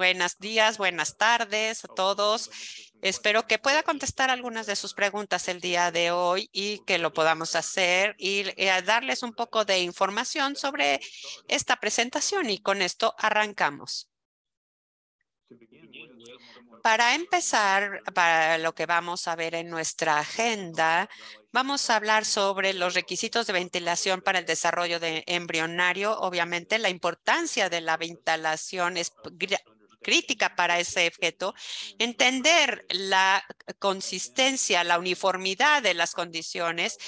buenos días, buenas tardes a todos. Espero que pueda contestar algunas de sus preguntas el día de hoy y que lo podamos hacer y, eh, darles un poco de información sobre esta presentación y con esto arrancamos. Para empezar, para lo que vamos a ver en nuestra agenda, vamos a hablar sobre los requisitos de ventilación para el desarrollo de embrionario. Obviamente, la importancia de la ventilación es crítica para ese objeto, entender la consistencia, la uniformidad de las condiciones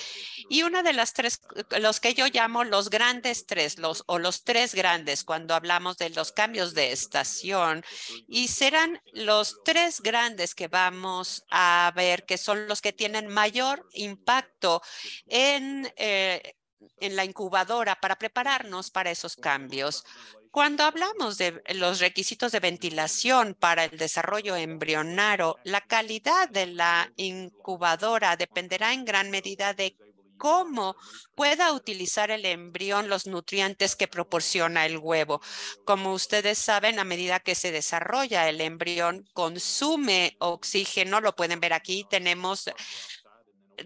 y una de las tres, los que yo llamo los grandes tres, los o los tres grandes cuando hablamos de los cambios de estación y serán los tres grandes que vamos a ver que son los que tienen mayor impacto en eh, en la incubadora para prepararnos para esos cambios. Cuando hablamos de los requisitos de ventilación para el desarrollo embrionario, la calidad de la incubadora dependerá en gran medida de cómo pueda utilizar el embrión los nutrientes que proporciona el huevo. Como ustedes saben, a medida que se desarrolla el embrión, consume oxígeno. Lo pueden ver aquí. Tenemos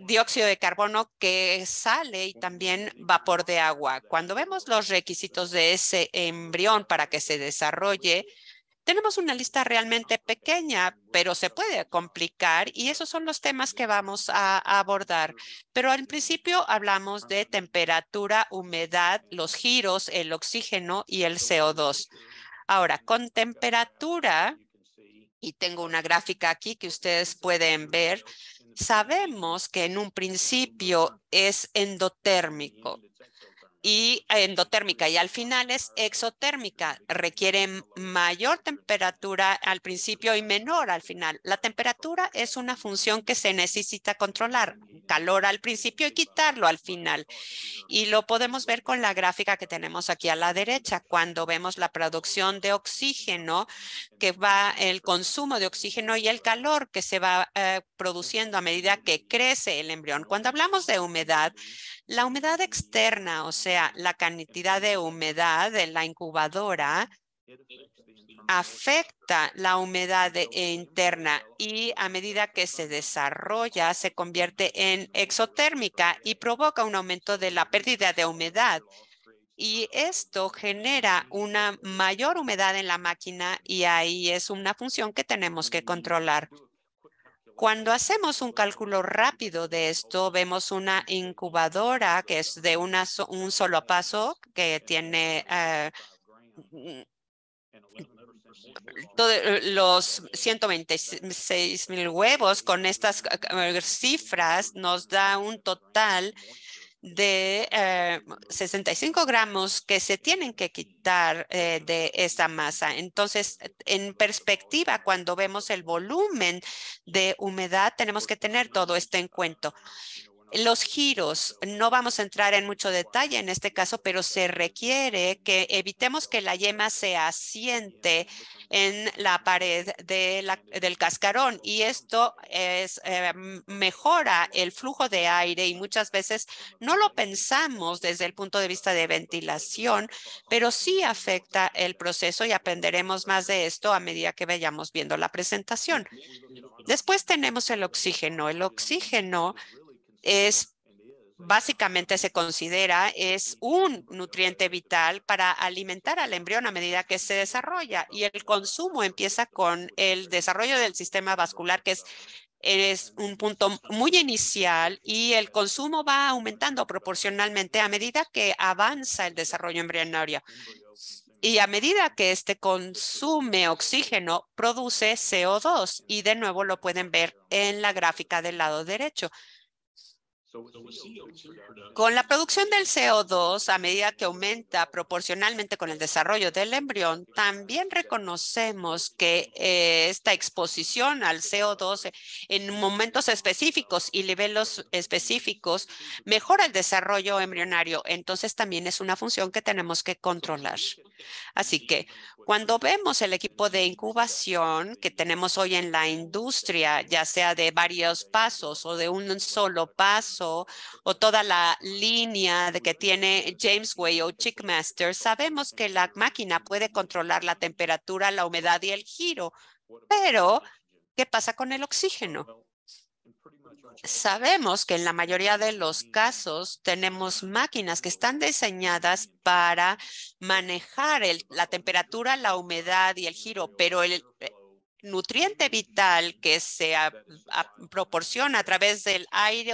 dióxido de carbono que sale y también vapor de agua. Cuando vemos los requisitos de ese embrión para que se desarrolle, tenemos una lista realmente pequeña, pero se puede complicar y esos son los temas que vamos a abordar. Pero al principio hablamos de temperatura, humedad, los giros, el oxígeno y el CO2. Ahora, con temperatura, y tengo una gráfica aquí que ustedes pueden ver, Sabemos que en un principio es endotérmico y endotérmica y al final es exotérmica. Requiere mayor temperatura al principio y menor al final. La temperatura es una función que se necesita controlar. Calor al principio y quitarlo al final. Y lo podemos ver con la gráfica que tenemos aquí a la derecha. Cuando vemos la producción de oxígeno que va el consumo de oxígeno y el calor que se va eh, produciendo a medida que crece el embrión. Cuando hablamos de humedad, la humedad externa, o sea, la cantidad de humedad en la incubadora, afecta la humedad interna y a medida que se desarrolla se convierte en exotérmica y provoca un aumento de la pérdida de humedad y esto genera una mayor humedad en la máquina y ahí es una función que tenemos que controlar. Cuando hacemos un cálculo rápido de esto, vemos una incubadora que es de una, un solo paso que tiene eh, mm, eh, los 126 mil huevos con estas eh, cifras nos da un total de 65 eh, gramos que se tienen que quitar eh, de esa masa. Entonces, en perspectiva, cuando vemos el volumen de humedad, tenemos que tener todo esto en cuenta. Los giros, no vamos a entrar en mucho detalle en este caso, pero se requiere que evitemos que la yema se asiente en la pared del cascarón y esto es, mejora el flujo de aire y muchas veces no lo pensamos desde el punto de vista de ventilación, pero sí afecta el proceso y aprenderemos más de esto a medida que vayamos viendo la presentación. Después tenemos el oxígeno. El oxígeno es básicamente se considera es un nutriente vital para alimentar al embrión a medida que se desarrolla y el consumo empieza con el desarrollo del sistema vascular que es es un punto muy inicial y el consumo va aumentando proporcionalmente a medida que avanza el desarrollo embrionario. Y a medida que este consume oxígeno, produce CO2 y de nuevo lo pueden ver en la gráfica del lado derecho. Con la producción del CO2, a medida que aumenta proporcionalmente con el desarrollo del embrión, también reconocemos que eh, esta exposición al CO2 en momentos específicos y niveles específicos mejora el desarrollo embrionario. Entonces también es una función que tenemos que controlar. Así que cuando vemos el equipo de incubación que tenemos hoy en la industria, ya sea de varios pasos o de un solo paso o toda la línea de que tiene James Way o Chickmaster, sabemos que la máquina puede controlar la temperatura, la humedad y el giro. Pero, ¿qué pasa con el oxígeno? sabemos que en la mayoría de los casos tenemos máquinas que están diseñadas para manejar la temperatura, la humedad y el giro, pero el eh, nutriente vital que se proporciona a través del aire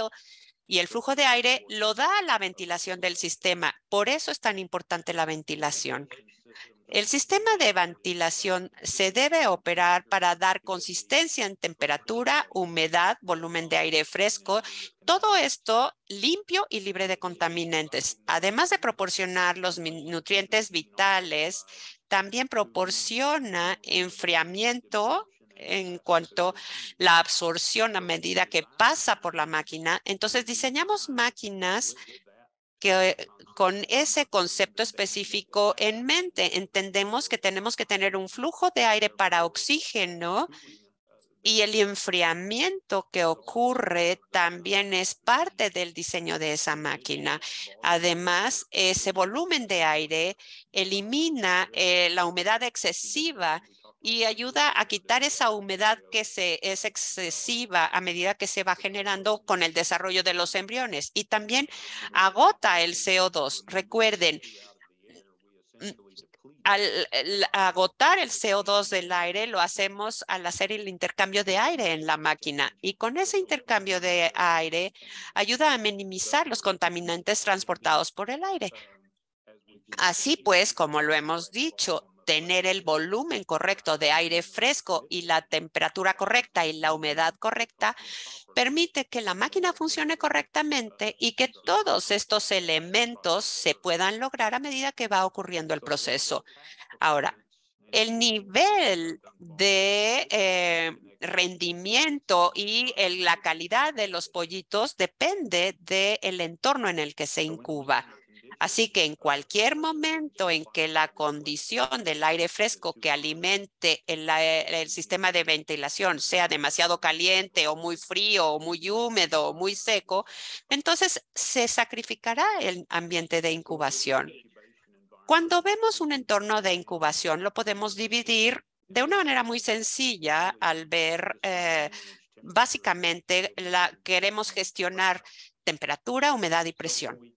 y el flujo de aire lo da la ventilación del sistema. Por eso es tan importante la ventilación. El sistema de ventilación se debe operar para dar consistencia en temperatura, humedad, volumen de aire fresco, todo esto limpio y libre de contaminantes. Además de proporcionar los nutrientes vitales, también proporciona enfriamiento en cuanto la absorción a medida que pasa por la máquina. Entonces diseñamos máquinas que eh, con ese concepto específico en mente. Entendemos que tenemos que tener un flujo de aire para oxígeno y el enfriamiento que ocurre también es parte del diseño de esa máquina. Además, ese volumen de aire elimina eh, la humedad excesiva y ayuda a quitar esa humedad que se, es excesiva a medida que se va generando con el desarrollo de los embriones y también agota el CO2. Recuerden, mm, al, al, agotar el CO2 del aire, lo hacemos al hacer el intercambio de aire en la máquina. Y con ese intercambio de aire, ayuda a minimizar los contaminantes transportados por el aire. Así pues, como lo hemos dicho, tener el volumen correcto de aire fresco y la temperatura correcta y la humedad correcta, permite que la máquina funcione correctamente y que todos estos elementos se puedan lograr a medida que va ocurriendo el proceso. Ahora, el nivel de eh, rendimiento y la calidad de los pollitos depende del entorno en el que se incuba. Así que en cualquier momento en que la condición del aire fresco que alimente el, sistema de ventilación sea demasiado caliente o muy frío o muy húmedo o muy seco, entonces se sacrificará el ambiente de incubación. Cuando vemos un entorno de incubación, lo podemos dividir de una manera muy sencilla al ver, eh, básicamente, la, queremos gestionar temperatura, humedad y presión.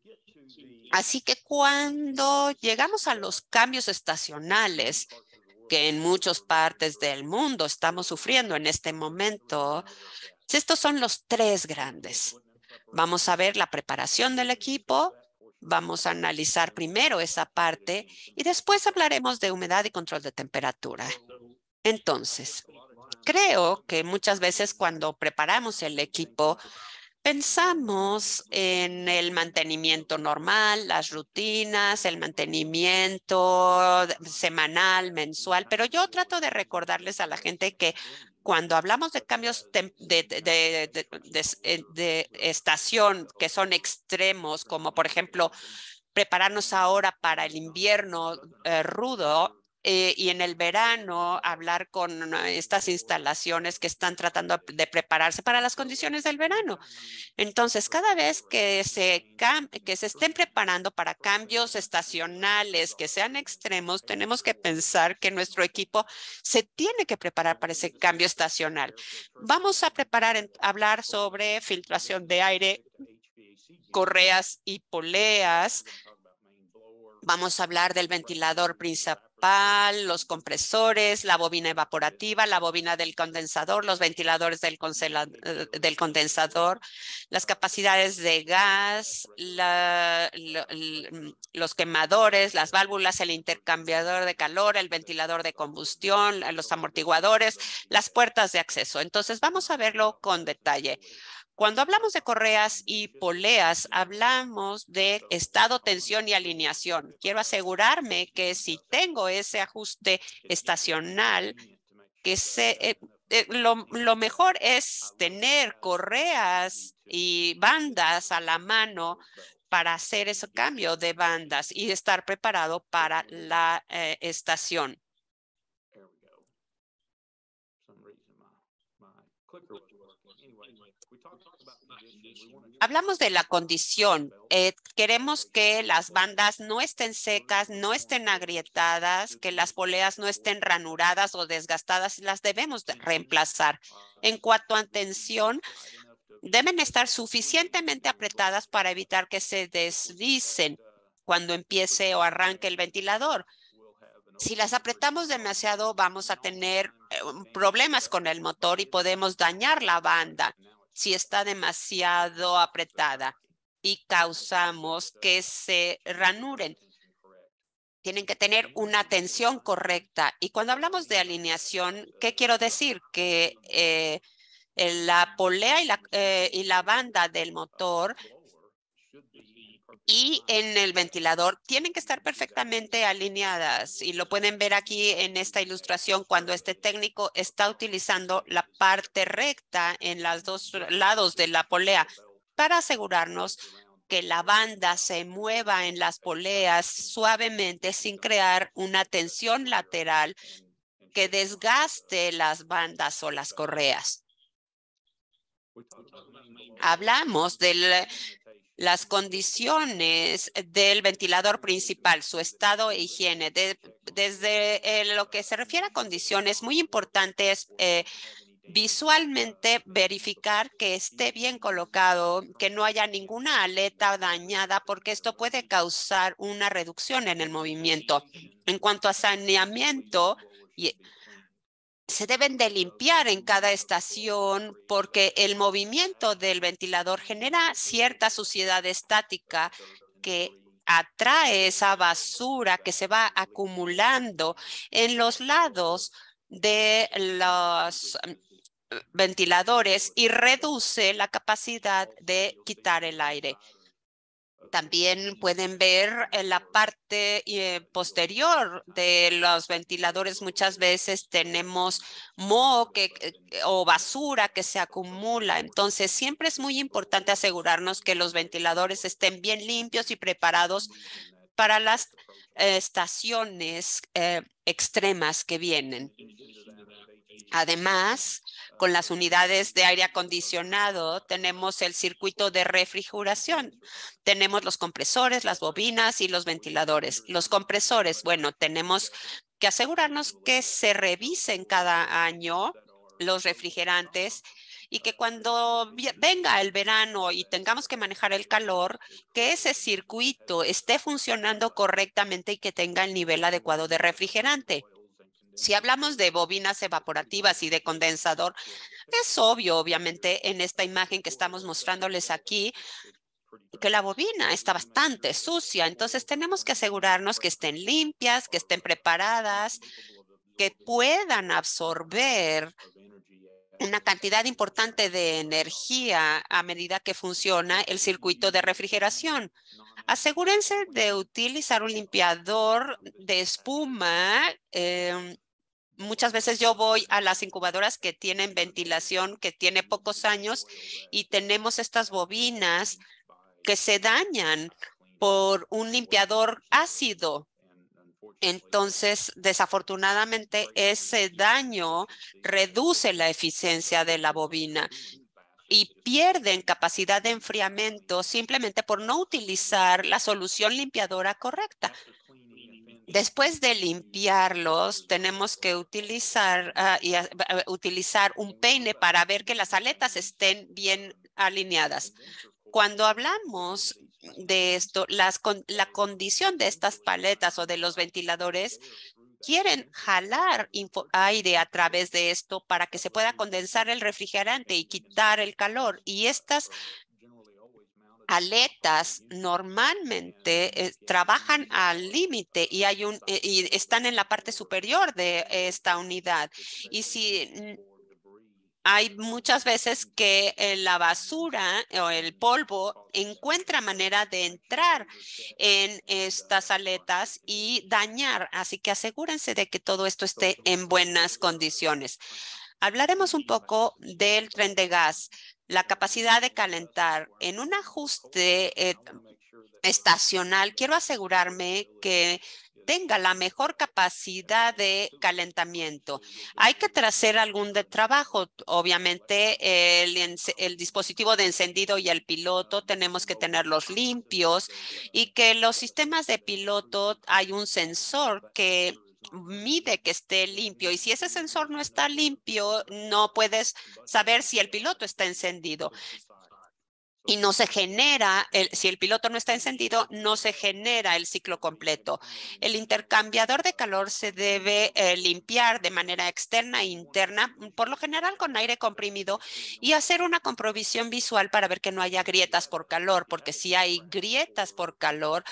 Así que cuando llegamos a los cambios estacionales que en muchas partes del mundo estamos sufriendo en este momento, estos son los tres grandes. Vamos a ver la preparación del equipo, vamos a analizar primero esa parte y después hablaremos de humedad y control de temperatura. Entonces, creo que muchas veces cuando preparamos el equipo, Pensamos en el mantenimiento normal, las rutinas, el mantenimiento semanal, mensual, pero yo trato de recordarles a la gente que cuando hablamos de cambios eh, de, estación que son extremos, como por ejemplo prepararnos ahora para el invierno eh, rudo, eh, y en el verano hablar con estas instalaciones que están tratando de prepararse para las condiciones del verano. Entonces, cada vez que se, que se estén preparando para cambios estacionales que sean extremos, tenemos que pensar que nuestro equipo se tiene que preparar para ese cambio estacional. Vamos a preparar, hablar sobre filtración de aire, correas y poleas. Vamos a hablar del ventilador principal los compresores, la bobina evaporativa, la bobina del condensador, los ventiladores del, eh, condensador, las capacidades de gas, los quemadores, las válvulas, el intercambiador de calor, el ventilador de combustión, los amortiguadores, las puertas de acceso. Entonces, vamos a verlo con detalle. Cuando hablamos de correas y poleas, hablamos de estado, tensión y alineación. Quiero asegurarme que si tengo ese ajuste estacional, que eh, eh, lo, mejor es tener correas y bandas a la mano para hacer ese cambio de bandas y estar preparado para la eh, estación. Hablamos de la condición. Eh, queremos que las bandas no estén secas, no estén agrietadas, que las poleas no estén ranuradas o desgastadas y las debemos reemplazar. En cuanto a tensión, deben estar suficientemente apretadas para evitar que se deslicen cuando empiece o arranque el ventilador. Si las apretamos demasiado, vamos a tener eh, problemas con el motor y podemos dañar la banda si está demasiado apretada y causamos que se ranuren. Tienen que tener una tensión correcta. Y cuando hablamos de alineación, ¿qué quiero decir? Que eh, la polea y la, eh, y la banda del motor y en el ventilador tienen que estar perfectamente alineadas y lo pueden ver aquí en esta ilustración cuando este técnico está utilizando la parte recta en los dos lados de la polea para asegurarnos que la banda se mueva en las poleas suavemente sin crear una tensión lateral que desgaste las bandas o las correas. Hablamos del las condiciones del ventilador principal, su estado e higiene. desde eh, lo que se refiere a condiciones, muy importante es eh, visualmente verificar que esté bien colocado, que no haya ninguna aleta dañada, porque esto puede causar una reducción en el movimiento. En cuanto a saneamiento, se deben de limpiar en cada estación porque el movimiento del ventilador genera cierta suciedad estática que atrae esa basura que se va acumulando en los lados de los em, ventiladores y reduce la capacidad de quitar el aire. También pueden ver en la parte eh, posterior de los ventiladores. Muchas veces tenemos moho eh, o basura que se acumula. Entonces, siempre es muy importante asegurarnos que los ventiladores estén bien limpios y preparados para las eh, estaciones extremas que vienen. Además, con las unidades de aire acondicionado tenemos el circuito de refrigeración. Tenemos los compresores, las bobinas y los ventiladores. Los compresores, bueno, tenemos que asegurarnos que se revisen cada año los refrigerantes y que cuando venga el verano y tengamos que manejar el calor, que ese circuito esté funcionando correctamente y que tenga el nivel adecuado de refrigerante. Si hablamos de bobinas evaporativas y de condensador, es obvio, obviamente, en esta imagen que estamos mostrándoles aquí, que la bobina está bastante sucia. Entonces tenemos que asegurarnos que estén limpias, que estén preparadas, que puedan absorber una cantidad importante de energía a medida que funciona el circuito de refrigeración. Asegúrense de utilizar un limpiador de espuma em, muchas veces yo voy a las incubadoras que tienen ventilación, que tiene pocos años y tenemos estas bobinas que se dañan por un limpiador ácido. Entonces, desafortunadamente, ese daño reduce la eficiencia de la bobina y pierden capacidad de enfriamiento simplemente por no utilizar la solución limpiadora correcta. Después de limpiarlos, tenemos que utilizar, ah, y, ah, ah, utilizar un peine para ver que las aletas estén bien alineadas. Cuando hablamos de esto, la condición de estas paletas o de los ventiladores quieren jalar aire a través de esto para que se pueda condensar el refrigerante y quitar el calor. Y estas aletas normalmente eh, trabajan al límite y hay un eh, y están en la parte superior de esta unidad y si hay muchas veces que eh, la basura o el polvo encuentra manera de entrar en estas aletas y dañar. Así que asegúrense de que todo esto esté en buenas condiciones. Hablaremos un poco del tren de gas la capacidad de calentar. En un ajuste eh, estacional, quiero asegurarme que tenga la mejor capacidad de calentamiento. Hay que tracer algún de trabajo. Obviamente, el, el, dispositivo de encendido y el piloto tenemos que tenerlos limpios y que los sistemas de piloto hay un sensor que mide que esté limpio y si ese sensor no está limpio, no puedes saber si el piloto está encendido. Y no se genera, el, si el piloto no está encendido, no se genera el ciclo completo. El intercambiador de calor se debe eh, limpiar de manera externa e interna, por lo general con aire comprimido, y hacer una comprovisión visual para ver que no haya grietas por calor, porque si hay grietas por calor,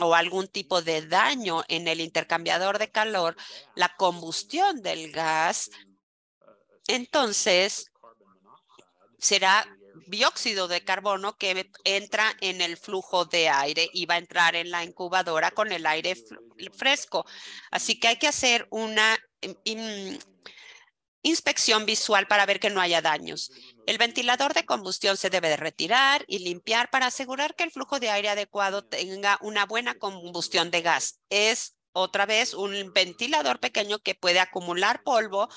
o algún tipo de daño en el intercambiador de calor, la combustión del gas, entonces será dióxido de carbono que entra en el flujo de aire y va a entrar en la incubadora con el aire fresco. Así que hay que hacer una em, inspección visual para ver que no haya daños. El ventilador de combustión se debe de retirar y limpiar para asegurar que el flujo de aire adecuado tenga una buena combustión de gas. Es otra vez un ventilador pequeño que puede acumular polvo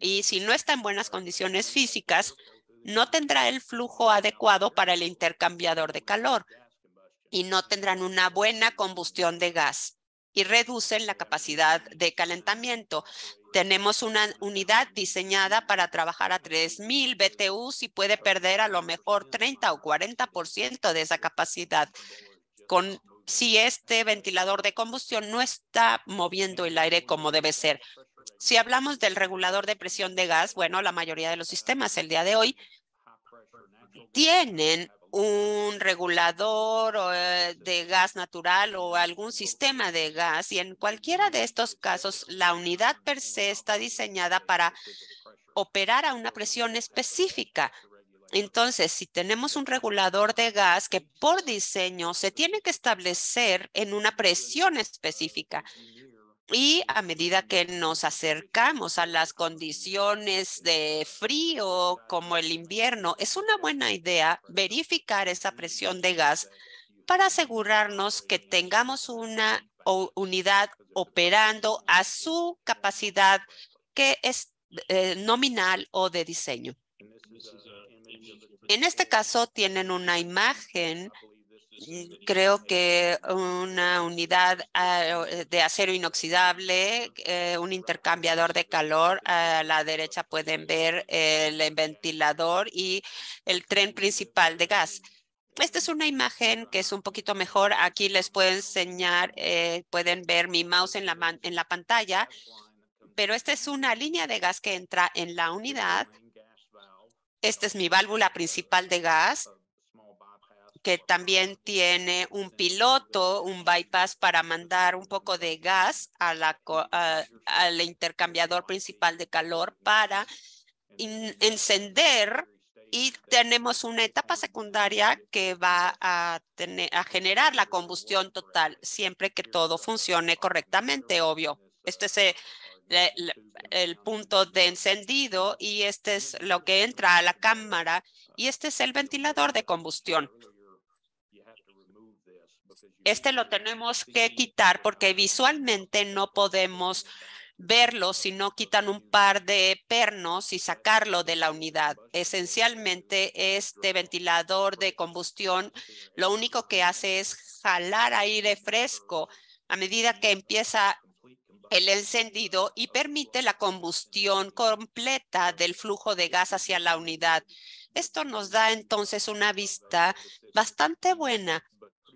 y si no está en buenas condiciones físicas, no tendrá el flujo adecuado para el intercambiador de calor y no tendrán una buena combustión de gas y reducen la capacidad de calentamiento. Tenemos una unidad diseñada para trabajar a 3000 BTU y puede perder a lo mejor 30 o 40% de esa capacidad. Con si este ventilador de combustión no está moviendo el aire como debe ser. Si hablamos del regulador de presión de gas, bueno, la mayoría de los sistemas el día de hoy tienen un regulador eh, de gas natural o algún sistema de gas. Y en cualquiera de estos casos, la unidad per se está diseñada para operar a una presión específica. Entonces, si tenemos un regulador de gas que por diseño se tiene que establecer en una presión específica, y a medida que nos acercamos a las condiciones de frío como el invierno, es una buena idea verificar esa presión de gas para asegurarnos que tengamos una unidad operando a su capacidad que es eh, nominal o de diseño. En este caso tienen una imagen creo que una unidad ah, eh, de acero inoxidable, eh, un intercambiador de calor, a la derecha pueden ver el ventilador y el tren principal de gas. Esta es una imagen que es un poquito mejor. Aquí les puedo enseñar, eh, pueden ver mi mouse en la, en la pantalla, pero esta es una línea de gas que entra en la unidad. Esta es mi válvula principal de gas que también tiene un piloto, un bypass para mandar un poco de gas al intercambiador principal de calor para encender y tenemos una etapa secundaria que va a, generar la combustión total, siempre que todo funcione correctamente, obvio. Este es el, punto de encendido y este es lo que entra a la cámara y este es el ventilador de combustión este lo tenemos que quitar porque visualmente no podemos verlo si no quitan un par de pernos y sacarlo de la unidad. Esencialmente, este ventilador de combustión lo único que hace es jalar aire fresco a medida que empieza el encendido y permite la combustión completa del flujo de gas hacia la unidad. Esto nos da entonces una vista bastante buena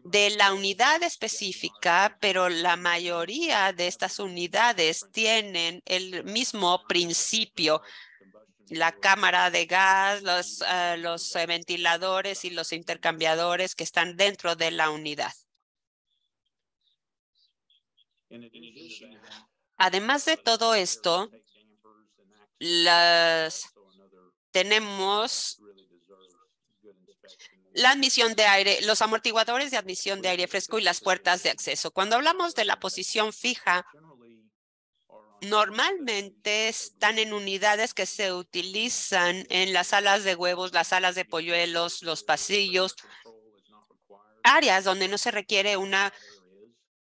de la unidad específica, pero la mayoría de estas unidades tienen el mismo principio. La cámara de gas, los, ah, los eh, ventiladores y los intercambiadores que están dentro de la unidad. Además de todo esto, las, tenemos la admisión de aire, los amortiguadores de admisión de aire fresco y las puertas de acceso. Cuando hablamos de la posición fija, normalmente están en unidades que se utilizan en las salas de huevos, las salas de polluelos, los pasillos, áreas donde no se requiere un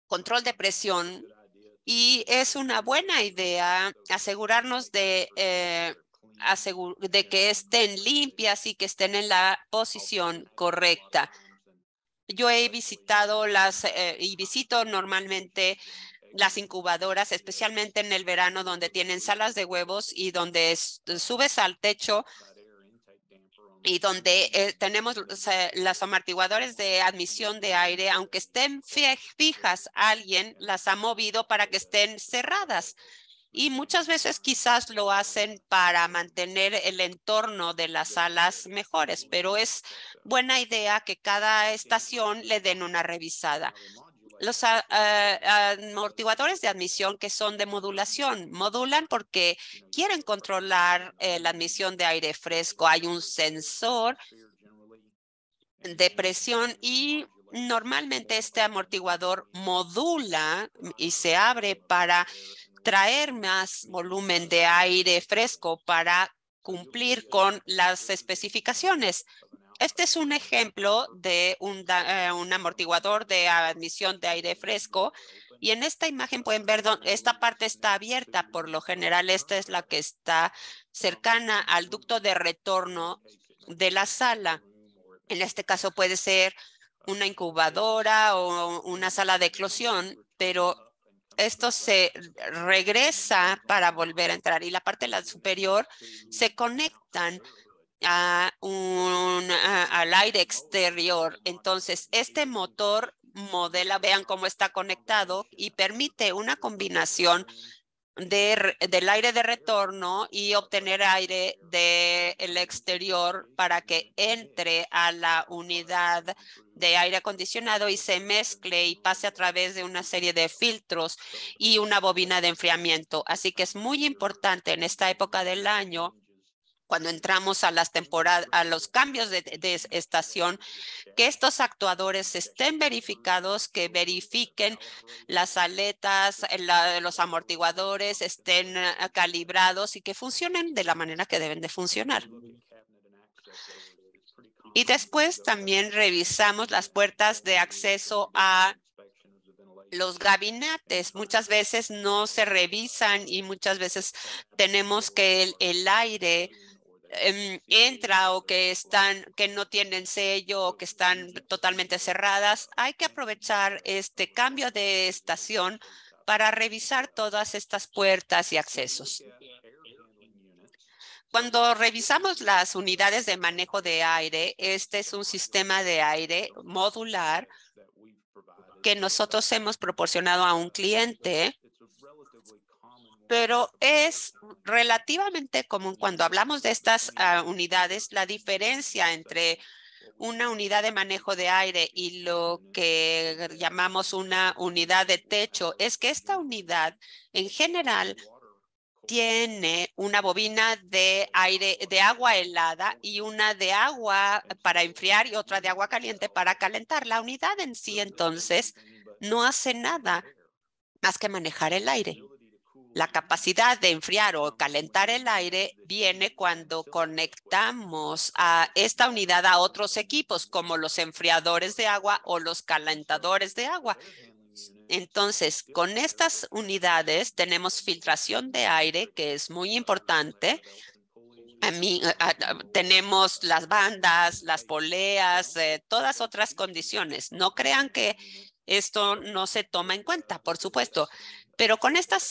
control de presión. Y es una buena idea asegurarnos de eh, de que estén limpias y que estén en la posición correcta. Yo he visitado las eh, y visito normalmente las incubadoras, especialmente en el verano, donde tienen salas de huevos y donde subes al techo y donde eh, tenemos los las amortiguadores de admisión de aire, aunque estén fijas, alguien las ha movido para que estén cerradas y muchas veces quizás lo hacen para mantener el entorno de las salas mejores, pero es buena idea que cada estación le den una revisada. Los ah, ah, amortiguadores de admisión que son de modulación, modulan porque quieren controlar eh, la admisión de aire fresco. Hay un sensor de presión y normalmente este amortiguador modula y se abre para traer más volumen de aire fresco para cumplir con las especificaciones. Este es un ejemplo de un, eh, amortiguador de admisión de aire fresco y en esta imagen pueden ver esta parte está abierta. Por lo general, esta es la que está cercana al ducto de retorno de la sala. En este caso puede ser una incubadora o una sala de eclosión, pero esto se regresa para volver a entrar y la parte superior se conectan a un, al aire exterior. Entonces, este motor modela, vean cómo está conectado y permite una combinación del aire de retorno y obtener aire del exterior para que entre a la unidad de aire acondicionado y se mezcle y pase a través de una serie de filtros y una bobina de enfriamiento. Así que es muy importante en esta época del año cuando entramos a las temporadas, a los cambios de, estación, que estos actuadores estén verificados, que verifiquen las aletas, los amortiguadores, estén eh, calibrados y que funcionen de la manera que deben de funcionar. Y después también revisamos las puertas de acceso a los gabinetes. Muchas veces no se revisan y muchas veces tenemos que el aire Em, entra o que están, que no tienen sello o que están totalmente cerradas, hay que aprovechar este cambio de estación para revisar todas estas puertas y accesos. Cuando revisamos las unidades de manejo de aire, este es un sistema de aire modular que nosotros hemos proporcionado a un cliente pero es relativamente común cuando hablamos de estas ah, unidades, la diferencia entre una unidad de manejo de aire y lo que llamamos una unidad de techo es que esta unidad en general tiene una bobina de aire de agua helada y una de agua para enfriar y otra de agua caliente para calentar. La unidad en sí entonces no hace nada más que manejar el aire. La capacidad de enfriar o calentar el aire viene cuando conectamos a esta unidad a otros equipos como los enfriadores de agua o los calentadores de agua. Entonces, con estas unidades tenemos filtración de aire, que es muy importante. tenemos las bandas, las poleas, eh, todas otras condiciones. No crean que esto no se toma en cuenta, por supuesto. Pero con estas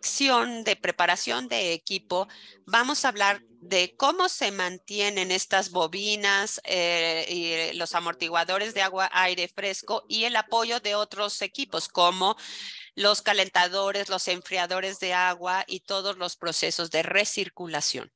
sección de preparación de equipo vamos a hablar de cómo se mantienen estas bobinas eh, y eh, los amortiguadores de agua, aire fresco y el apoyo de otros equipos como los calentadores, los enfriadores de agua y todos los procesos de recirculación.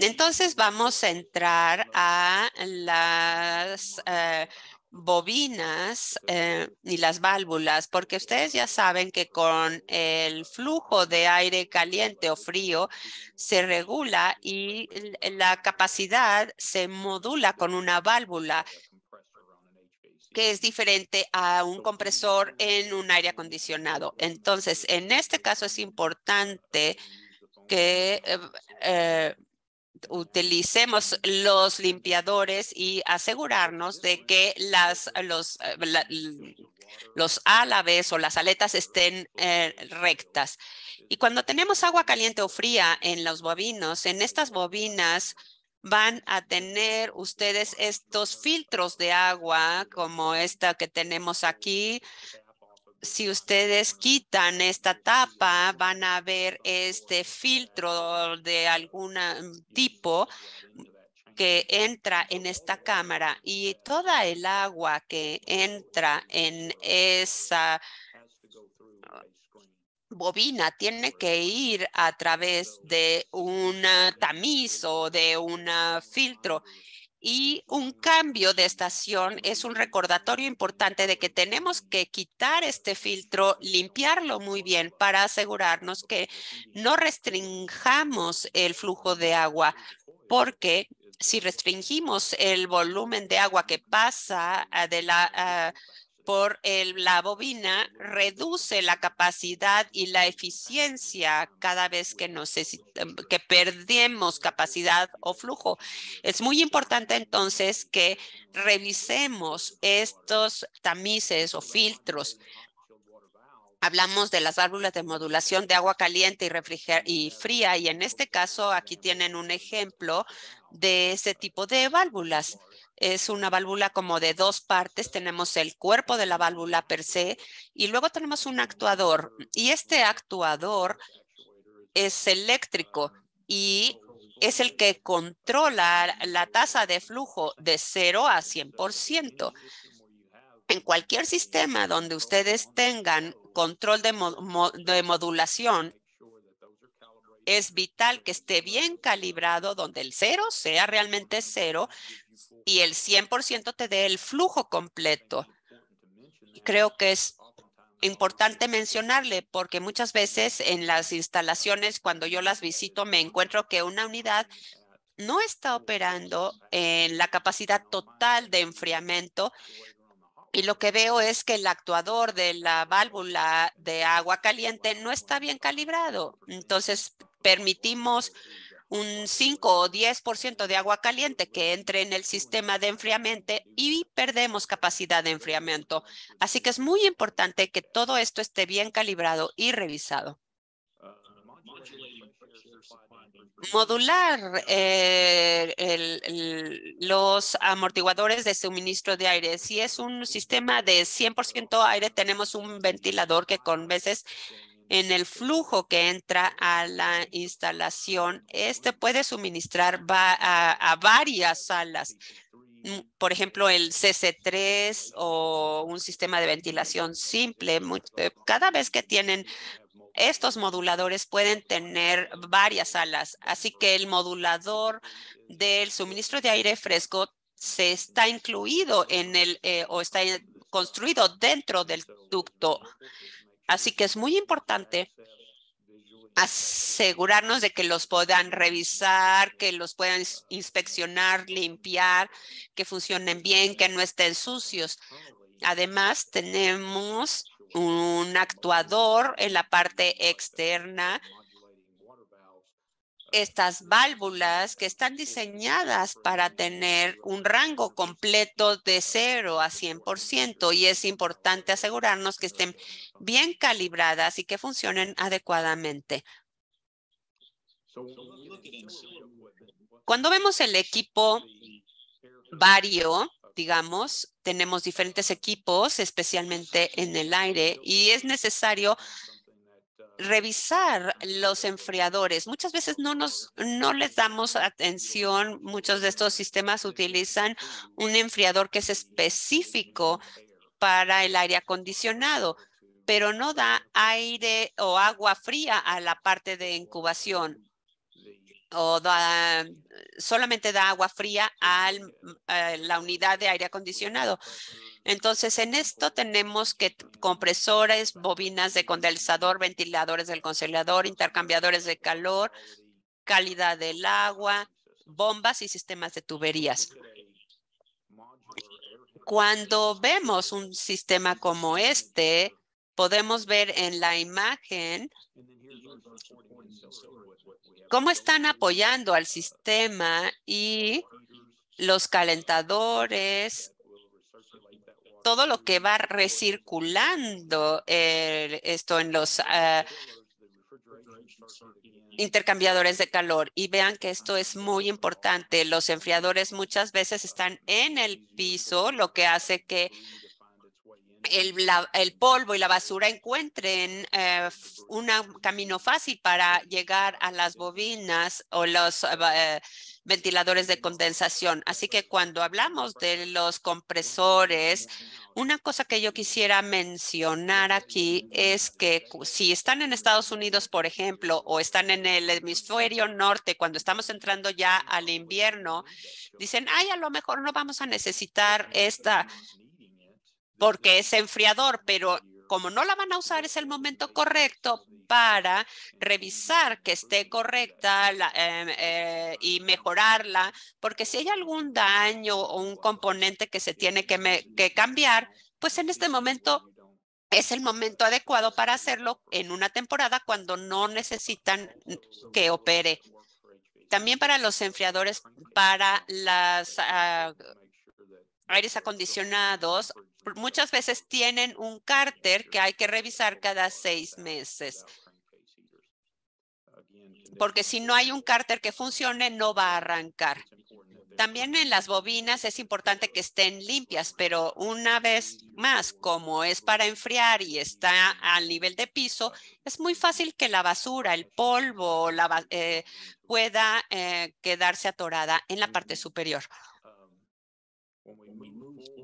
Entonces vamos a entrar a las eh, bobinas y eh, las válvulas, porque ustedes ya saben que con el flujo de aire caliente o frío se regula y eh, la capacidad se modula con una válvula que es diferente a un compresor en un aire acondicionado. Entonces, en este caso es importante que eh, utilicemos los limpiadores y asegurarnos de que las, los, eh, los álabes o las aletas estén eh, rectas. Y cuando tenemos agua caliente o fría en los bovinos, en estas bobinas van a tener ustedes estos filtros de agua como esta que tenemos aquí si ustedes quitan esta tapa, van a ver este filtro de algún mm, tipo que entra en esta cámara y toda el agua que entra en esa bobina tiene que ir a través de un tamiz o de un filtro y un cambio de estación es un recordatorio importante de que tenemos que quitar este filtro, limpiarlo muy bien para asegurarnos que no restringamos el flujo de agua, porque si restringimos el volumen de agua que pasa ah, de la ah, por el, la bobina reduce la capacidad y la eficiencia cada vez que, nos, que perdemos capacidad o flujo. Es muy importante entonces que revisemos estos tamices o filtros hablamos de las válvulas de modulación de agua caliente y, y fría, y en este caso aquí tienen un ejemplo de ese tipo de válvulas es una válvula como de dos partes. Tenemos el cuerpo de la válvula per se y luego tenemos un actuador. Y este actuador es eléctrico y es el que controla la tasa de flujo de 0 a 100%. En cualquier sistema donde ustedes tengan control de, de modulación, es vital que esté bien calibrado donde el cero sea realmente cero y el 100% te dé el flujo completo. creo que es importante mencionarle porque muchas veces en las instalaciones, cuando yo las visito, me encuentro que una unidad no está operando en la capacidad total de enfriamiento y lo que veo es que el actuador de la válvula de agua caliente no está bien calibrado. Entonces, permitimos un 5 o 10% de agua caliente que entre en el sistema de enfriamiento y perdemos capacidad de enfriamiento. Así que es muy importante que todo esto esté bien calibrado y revisado. Modular eh, los amortiguadores de suministro de aire. Si es un sistema de 100% aire, tenemos un ventilador que con veces en el flujo que entra a la instalación. Este puede suministrar a, varias salas mm, por ejemplo, el CC3 o un sistema de ventilación simple. Eh, cada vez que tienen estos moduladores pueden tener varias salas. así que el modulador del suministro de aire fresco se está incluido en el eh, o está construido dentro del ducto. Así que es muy importante asegurarnos de que los puedan revisar, que los puedan inspeccionar, limpiar, que funcionen bien, que no estén sucios. Además, tenemos un actuador en la parte externa estas válvulas que están diseñadas para tener un rango completo de 0 a 100% y es importante asegurarnos que estén bien calibradas y que funcionen adecuadamente. Cuando vemos el equipo vario, digamos, tenemos diferentes equipos, especialmente en el aire, y es necesario revisar los enfriadores. Muchas veces no nos no les damos atención. Muchos de estos sistemas utilizan un enfriador que es específico para el aire acondicionado, pero no da aire o agua fría a la parte de incubación o da, solamente da agua fría a la unidad de aire acondicionado. Entonces, en esto tenemos que compresores, bobinas de condensador, ventiladores del conciliador, intercambiadores de calor, calidad del agua, bombas y sistemas de tuberías. Cuando vemos un sistema como este, podemos ver en la imagen cómo están apoyando al sistema y los calentadores todo lo que va recirculando esto en los ah, intercambiadores de calor y vean que esto es muy importante. Los enfriadores muchas veces están en el piso, lo que hace que el, polvo y la basura encuentren eh, un camino fácil para llegar a las bobinas o los eh, ventiladores de condensación. Así que cuando hablamos de los compresores, una cosa que yo quisiera mencionar aquí es que si están en Estados Unidos, por ejemplo, o están en el hemisferio norte, cuando estamos entrando ya al invierno, dicen, ay, a lo mejor no vamos a necesitar esta porque es enfriador, pero como no la van a usar, es el momento correcto para revisar que esté correcta em, eh, y mejorarla, porque si hay algún daño o un componente que se tiene que, cambiar, pues en este momento es el momento adecuado para hacerlo en una temporada cuando no necesitan que opere. También para los enfriadores, para los ah, aires acondicionados, muchas veces tienen un cárter que hay que revisar cada seis meses. Porque si no hay un cárter que funcione, no va a arrancar. También en las bobinas es importante que estén limpias, pero una vez más, como es para enfriar y está al nivel de piso, es muy fácil que la basura, el polvo, la, eh, pueda eh, quedarse atorada en la parte superior.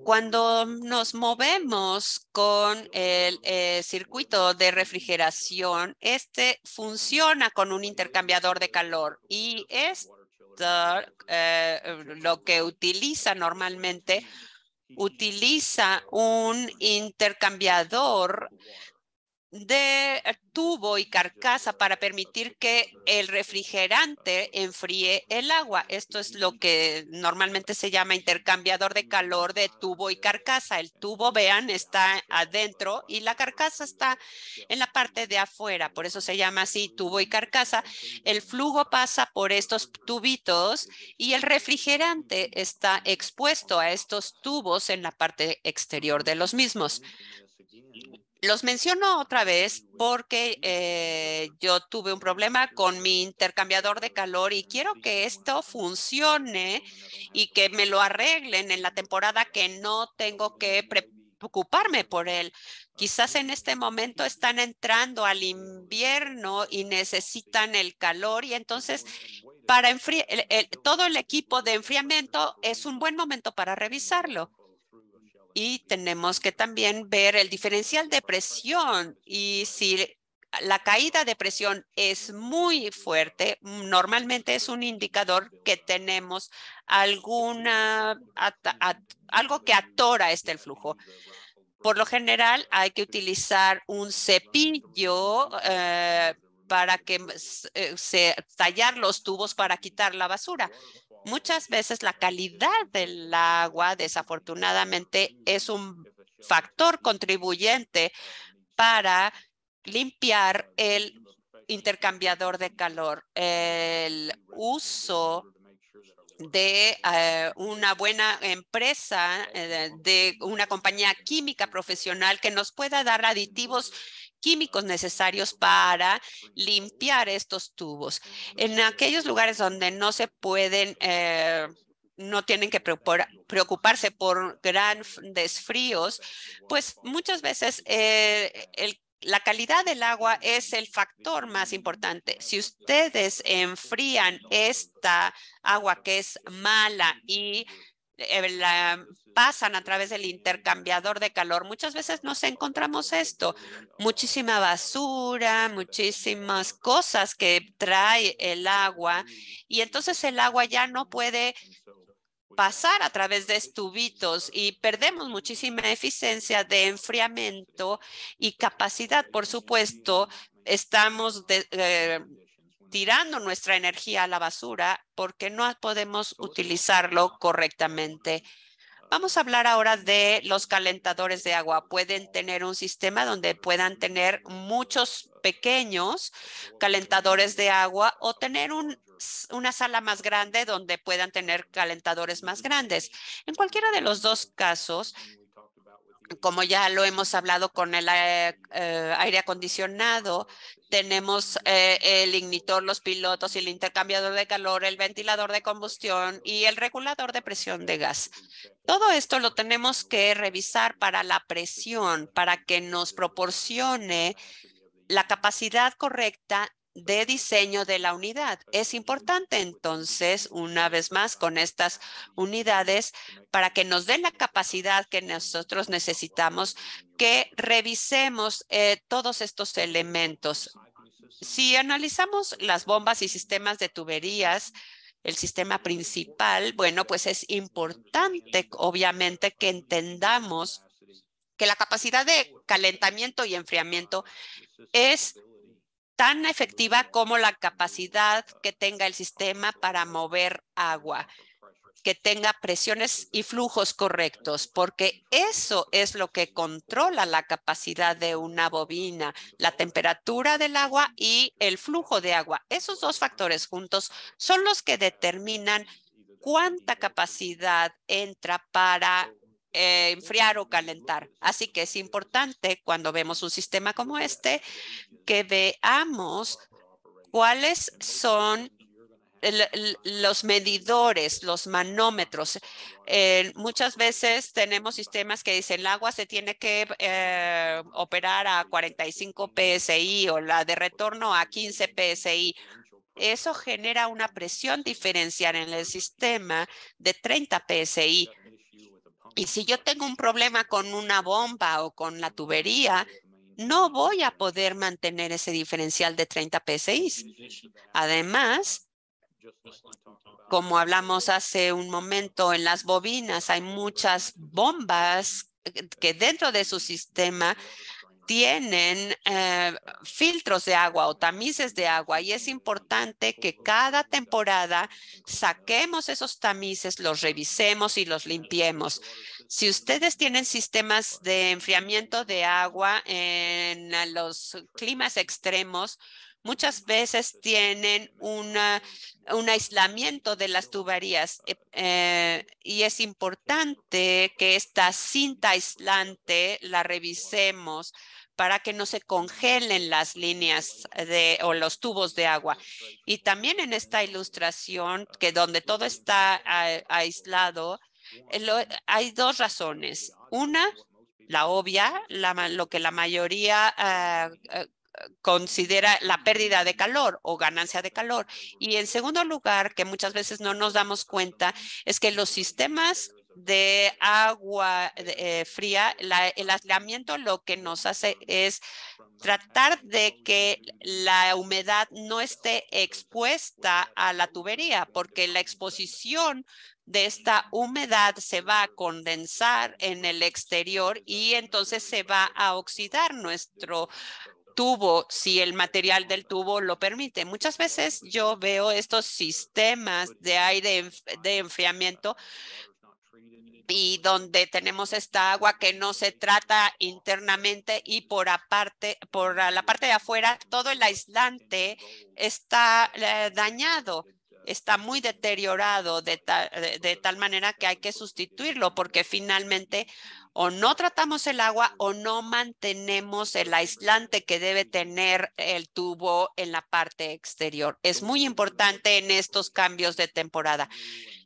Cuando nos movemos con el eh, circuito de refrigeración, este funciona con un intercambiador de calor y es eh, lo que utiliza normalmente utiliza un intercambiador de tubo y carcasa para permitir que el refrigerante enfríe el agua. Esto es lo que normalmente se llama intercambiador de calor de tubo y carcasa. El tubo, vean, está adentro y la carcasa está en la parte de afuera. Por eso se llama así tubo y carcasa. El flujo pasa por estos tubitos y el refrigerante está expuesto a estos tubos en la parte exterior de los mismos los menciono otra vez porque eh, yo tuve un problema con mi intercambiador de calor y quiero que esto funcione y que me lo arreglen en la temporada que no tengo que preocuparme por él. Quizás en este momento están entrando al invierno y necesitan el calor y entonces para todo el equipo de enfriamiento es un buen momento para revisarlo y tenemos que también ver el diferencial de presión y si la caída de presión es muy fuerte, normalmente es un indicador que tenemos alguna algo que atora este flujo. Por lo general hay que utilizar un cepillo eh, para que eh, se, tallar los tubos para quitar la basura muchas veces la calidad del agua, desafortunadamente, mm, es un factor contribuyente para limpiar el intercambiador de calor. El uso de eh, una buena empresa, eh, de una compañía química profesional que nos pueda dar aditivos químicos necesarios para limpiar estos tubos. En aquellos lugares donde no se pueden... Eh, no tienen que preocuparse por grandes fríos, pues muchas veces eh, la calidad del agua es el factor más importante. Si ustedes enfrían esta agua que es mala y eh, eh, pasan a través del intercambiador de calor. Muchas veces nos encontramos esto, muchísima basura, muchísimas cosas que trae el agua y entonces el agua ya no puede pasar a través de estubitos y perdemos muchísima eficiencia de enfriamiento y capacidad. Por supuesto, estamos de, eh, tirando nuestra energía a la basura porque no podemos utilizarlo correctamente. Vamos a hablar ahora de los calentadores de agua. Pueden tener un sistema donde puedan tener muchos pequeños calentadores de agua o tener una sala más grande donde puedan tener calentadores más grandes. En cualquiera de los dos casos, como ya lo hemos hablado con el eh, eh, aire, acondicionado, tenemos eh, el ignitor, los pilotos y el intercambiador de calor, el ventilador de combustión y el regulador de presión de gas. Todo esto lo tenemos que revisar para la presión, para que nos proporcione la capacidad correcta de diseño de la unidad. Es importante entonces, una vez más, con estas unidades para que nos den la capacidad que nosotros necesitamos, que revisemos eh, todos estos elementos. Si analizamos las bombas y sistemas de tuberías, el sistema principal, bueno, pues es importante, obviamente, que entendamos que la capacidad de calentamiento y enfriamiento es tan efectiva como la capacidad que tenga el sistema para mover agua, que tenga presiones y flujos correctos, porque eso es lo que controla la capacidad de una bobina, la temperatura del agua y el flujo de agua. Esos dos factores juntos son los que determinan cuánta capacidad entra para eh, enfriar o calentar. Así que es importante cuando vemos un sistema como este que veamos cuáles son los medidores, los manómetros. Eh, muchas veces tenemos sistemas que dicen el agua se tiene que eh, operar a 45 PSI o la de retorno a 15 PSI. Eso genera una presión diferencial en el sistema de 30 PSI. Y si yo tengo un problema con una bomba o con la tubería, no voy a poder mantener ese diferencial de 30 PSI. Además, como hablamos hace un momento, en las bobinas hay muchas bombas que dentro de su sistema tienen eh, filtros de agua o tamices de agua y es importante que cada temporada saquemos esos tamices, los revisemos y los limpiemos. Si ustedes tienen sistemas de enfriamiento de agua en los climas extremos, muchas veces tienen una, un aislamiento de las tuberías eh, eh, y es importante que esta cinta aislante la revisemos para que no se congelen las líneas de, o los tubos de agua. Y también en esta ilustración, que donde todo está aislado, eh, hay dos razones. Una, la obvia, lo que la mayoría ah, ah, considera la pérdida de calor o ganancia de calor. Y en segundo lugar, que muchas veces no nos damos cuenta, es que los sistemas de agua eh, fría, el aislamiento lo que nos hace es tratar de que la humedad no esté expuesta a la tubería, porque la exposición de esta humedad se va a condensar en el exterior y entonces se va a oxidar nuestro tubo si el material del tubo lo permite. Muchas veces yo veo estos sistemas de aire de enfriamiento y donde tenemos esta agua que no se trata internamente y por aparte, por la parte de afuera, todo el aislante está eh, dañado, está muy deteriorado de, de tal manera que hay que sustituirlo porque finalmente o no tratamos el agua o no mantenemos el aislante que debe tener el tubo en la parte exterior. Es muy importante en estos cambios de temporada.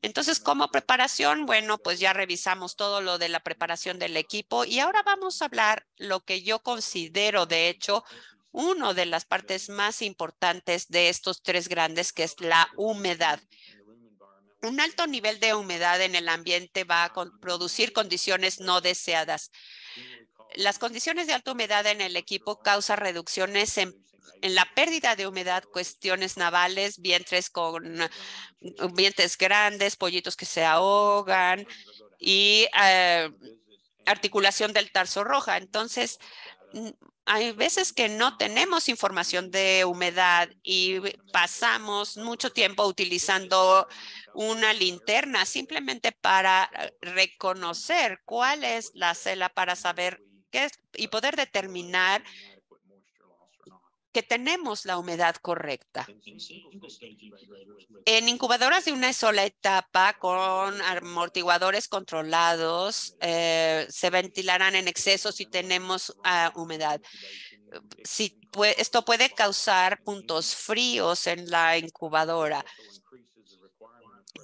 Entonces, como preparación, bueno, pues ya revisamos todo lo de la preparación del equipo y ahora vamos a hablar lo que yo considero, de hecho, una de las partes más importantes de estos tres grandes, que es la humedad un alto nivel de humedad en el ambiente va a producir condiciones no deseadas. Las condiciones de alta humedad en el equipo causan reducciones en, la pérdida de humedad, cuestiones navales, vientres con vientres grandes, pollitos que se ahogan y eh, articulación del tarso roja. Entonces, Mm, hay veces que no tenemos información de humedad y pasamos mucho tiempo utilizando una linterna simplemente para ah, reconocer cuál es la cela para saber qué es y poder determinar que tenemos la humedad correcta. En incubadoras de una sola etapa con amortiguadores controlados, eh, se ventilarán en exceso si tenemos ah, humedad. Si, esto puede causar puntos fríos en la incubadora.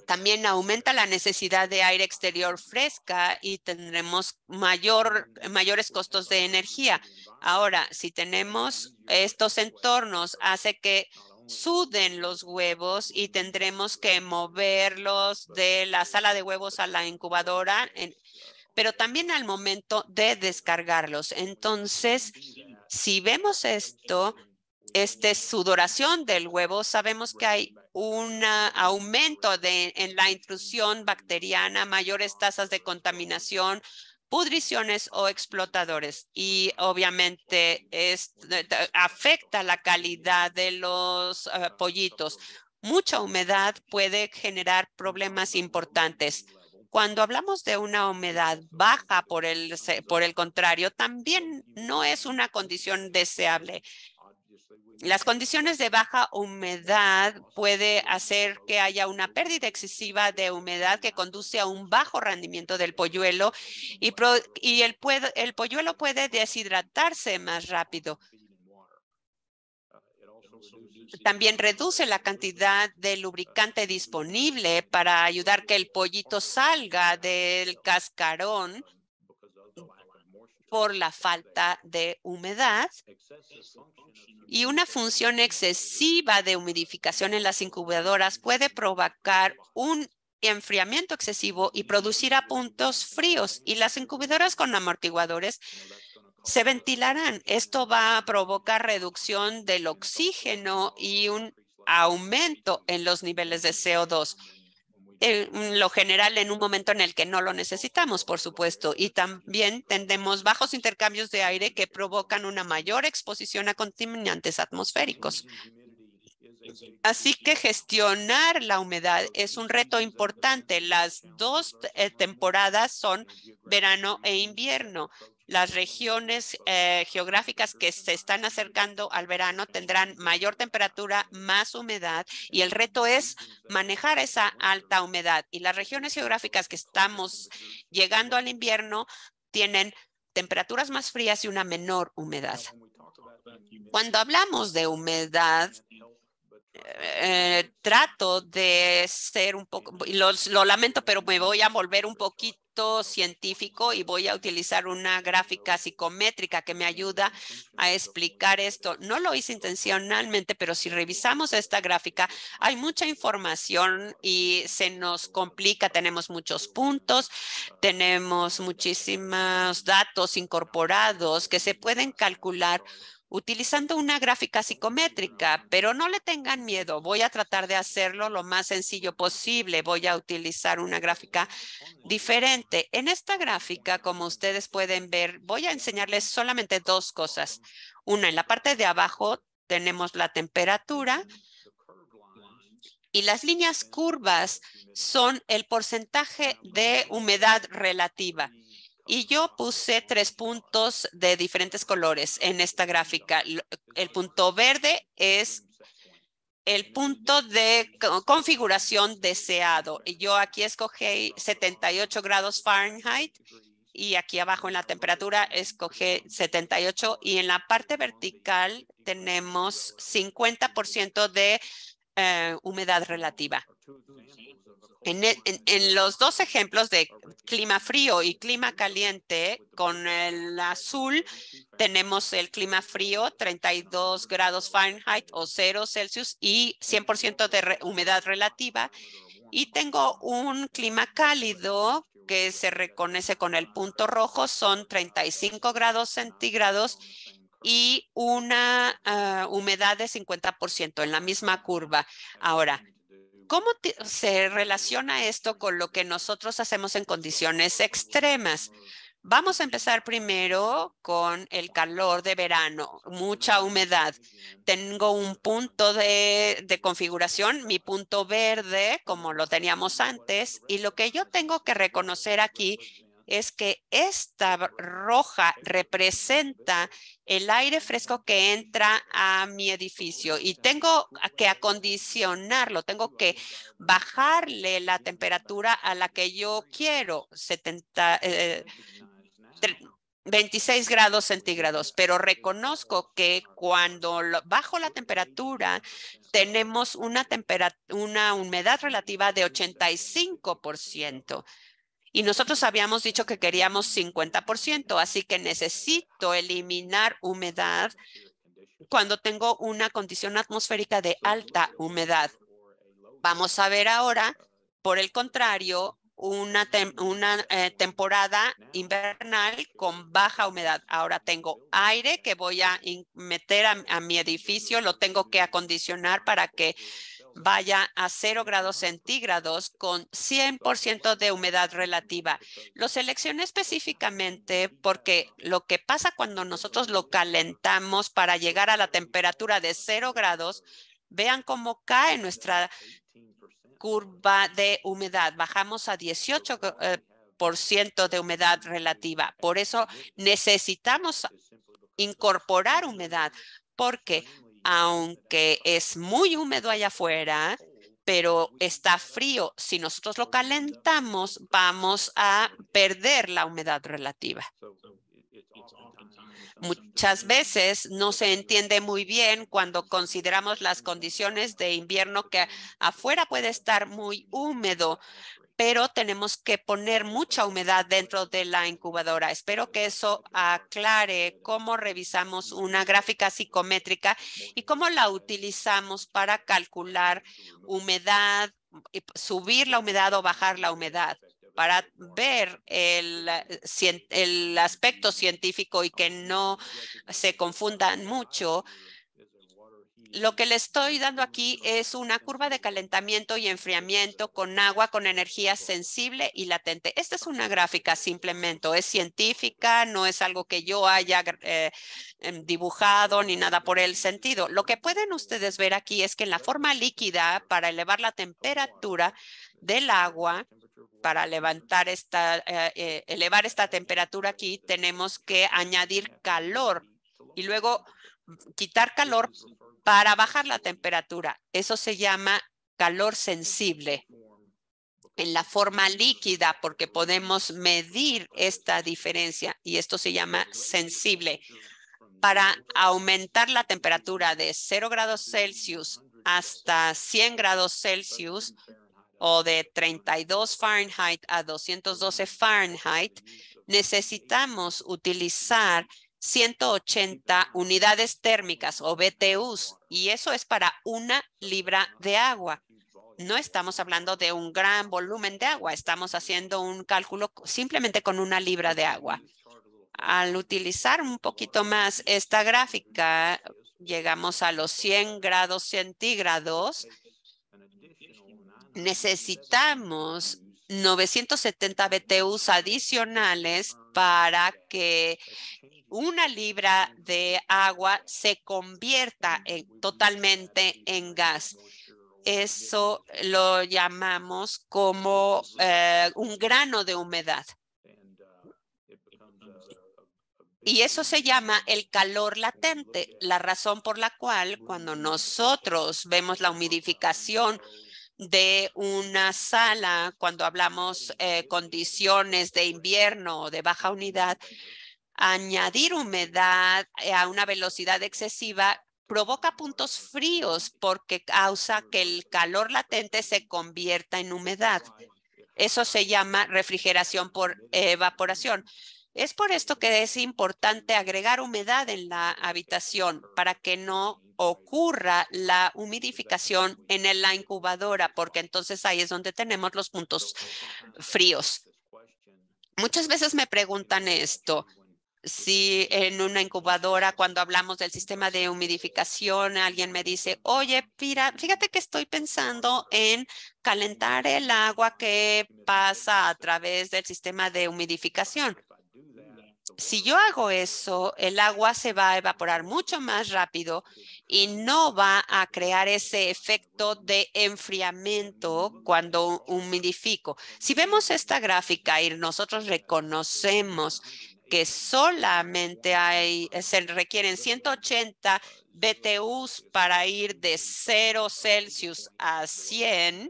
También aumenta la necesidad de aire exterior fresca y tendremos mayor, mayores costos de energía. Ahora, si tenemos estos entornos, hace que suden los huevos y tendremos que moverlos de la sala de huevos a la incubadora, pero también al momento de descargarlos. Entonces, si vemos esto, esta sudoración del huevo, sabemos que hay un aumento en la intrusión bacteriana, mayores tasas de contaminación, pudriciones o explotadores y obviamente eh, afecta la calidad de los eh, pollitos. Mucha humedad puede generar problemas importantes. Cuando hablamos de una humedad baja, por el, por el contrario, también no es una condición deseable las condiciones de baja humedad puede hacer que haya una pérdida excesiva de humedad que conduce a un bajo rendimiento del polluelo y, el, el polluelo puede deshidratarse más rápido. También reduce la cantidad de lubricante disponible para ayudar que el pollito salga del cascarón por la falta de humedad y una función excesiva de humidificación en las incubadoras puede provocar un enfriamiento excesivo y producir a puntos fríos y las incubadoras con amortiguadores se ventilarán. Esto va a provocar reducción del oxígeno y un aumento en los niveles de CO2 en lo general en un momento en el que no lo necesitamos, por supuesto, y también tendemos bajos intercambios de aire que provocan una mayor exposición a contaminantes atmosféricos. Así que gestionar la humedad es un reto importante. Las dos eh, temporadas son verano e invierno. Las regiones eh, geográficas que se están acercando al verano tendrán mayor temperatura, más humedad y el reto es manejar esa alta humedad. Y las regiones geográficas que estamos llegando al invierno tienen temperaturas más frías y una menor humedad. Cuando hablamos de humedad, eh, trato de ser un poco, lo, lo lamento, pero me voy a volver un poquito científico y voy a utilizar una gráfica psicométrica que me ayuda a explicar esto. No lo hice intencionalmente, pero si revisamos esta gráfica, hay mucha información y se nos complica. Tenemos muchos puntos, tenemos muchísimos datos incorporados que se pueden calcular utilizando una gráfica psicométrica, pero no le tengan miedo. Voy a tratar de hacerlo lo más sencillo posible. Voy a utilizar una gráfica diferente. En esta gráfica, como ustedes pueden ver, voy a enseñarles solamente dos cosas. Una, en la parte de abajo tenemos la temperatura y las líneas curvas son el porcentaje de humedad relativa. Y yo puse tres puntos de diferentes colores en esta gráfica. El punto verde es el punto de configuración deseado. Yo aquí escogí 78 grados Fahrenheit y aquí abajo en la temperatura escogí 78 y en la parte vertical tenemos 50% de eh, humedad relativa. E, en, los dos ejemplos de clima frío y clima caliente, con el azul tenemos el clima frío, 32 grados Fahrenheit o 0 Celsius y 100% de humedad relativa. Y tengo un clima cálido que se reconoce con el punto rojo, son 35 grados centígrados y una ah, humedad de 50% en la misma curva. Ahora, ¿Cómo se relaciona esto con lo que nosotros hacemos en condiciones extremas? Vamos a empezar primero con el calor de verano, mucha humedad. Tengo un punto de, configuración, mi punto verde, como lo teníamos antes, y lo que yo tengo que reconocer aquí es que esta roja representa el aire fresco que entra a mi edificio y tengo que acondicionarlo, tengo que bajarle la temperatura a la que yo quiero, 26 eh, grados centígrados, pero reconozco que cuando bajo la temperatura tenemos una, temperatura, una humedad relativa de 85%. Y nosotros habíamos dicho que queríamos 50%, así que necesito eliminar humedad cuando tengo una condición atmosférica de alta humedad. Vamos a ver ahora, por el contrario, una, eh, temporada invernal con baja humedad. Ahora tengo aire que voy a meter a mi edificio, lo tengo que acondicionar para que vaya a 0 grados centígrados con 100% de humedad relativa. Lo seleccioné específicamente porque lo que pasa cuando nosotros lo calentamos para llegar a la temperatura de 0 grados, vean cómo cae nuestra curva de humedad. Bajamos a 18 eh, ciento de humedad relativa. Por eso necesitamos incorporar humedad, porque aunque es muy húmedo allá afuera, pero está frío. Si nosotros lo calentamos, vamos a perder la humedad relativa. Muchas veces no se entiende muy bien cuando consideramos las condiciones de invierno que afuera puede estar muy húmedo, pero tenemos que poner mucha humedad dentro de la incubadora. Espero que eso aclare cómo revisamos una gráfica psicométrica y cómo la utilizamos para calcular humedad, subir la humedad o bajar la humedad para ver el, eh, el aspecto científico y que no se confundan mucho lo que le estoy dando aquí es una curva de calentamiento y enfriamiento con agua con energía sensible y latente. Esta es una gráfica simplemente, es científica, no es algo que yo haya eh, em, dibujado ni nada por el sentido. Lo que pueden ustedes ver aquí es que en la forma líquida, para elevar la temperatura del agua, para levantar esta, eh, eh, elevar esta temperatura aquí, tenemos que añadir calor y luego quitar calor para bajar la temperatura. Eso se llama calor sensible en la forma líquida porque podemos medir esta diferencia y esto se llama sensible. Para aumentar la temperatura de 0 grados Celsius hasta 100 grados Celsius o de 32 Fahrenheit a 212 Fahrenheit, necesitamos utilizar 180 unidades térmicas o BTUs y eso es para una libra de agua. No estamos hablando de un gran volumen de agua, estamos haciendo un cálculo simplemente con una libra de agua. Al utilizar un poquito más esta gráfica, llegamos a los 100 grados centígrados. Necesitamos 970 BTUs adicionales para que una libra de agua se convierta en, totalmente en gas. Eso lo llamamos como eh, un grano de humedad. Y eso se llama el calor latente, la razón por la cual cuando nosotros vemos la humidificación de una sala, cuando hablamos eh, condiciones de invierno o de baja unidad, añadir humedad eh, a una velocidad excesiva provoca puntos fríos porque causa que el calor latente se convierta en humedad. Eso se llama refrigeración por evaporación. Es por esto que es importante agregar humedad en la habitación para que no ocurra la humidificación en la incubadora, porque entonces ahí es donde tenemos los puntos fríos. Muchas veces me preguntan esto, si en una incubadora, cuando hablamos del sistema de humidificación, alguien me dice, oye, Pira, fíjate que estoy pensando en calentar el agua que pasa a través del sistema de humidificación. Si yo hago eso, el agua se va a evaporar mucho más rápido y no va a crear ese efecto de enfriamiento cuando humidifico. Si vemos esta gráfica y nosotros reconocemos que solamente hay, eh, se requieren 180 BTUs para ir de 0 Celsius a 100,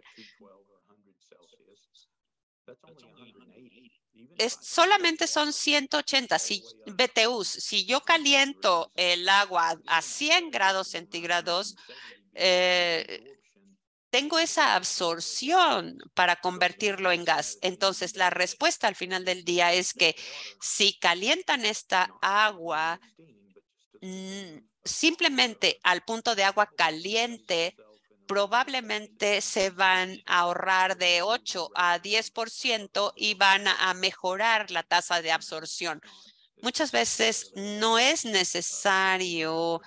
es, solamente son 180 si, BTUs. Si yo caliento el agua a 100 grados centígrados, eh, tengo esa absorción para convertirlo en gas. Entonces, la respuesta al final del día es que si calientan esta agua, simplemente al punto de agua caliente, probablemente se van a ahorrar de 8 a 10% y van a mejorar la tasa de absorción. Muchas veces no es necesario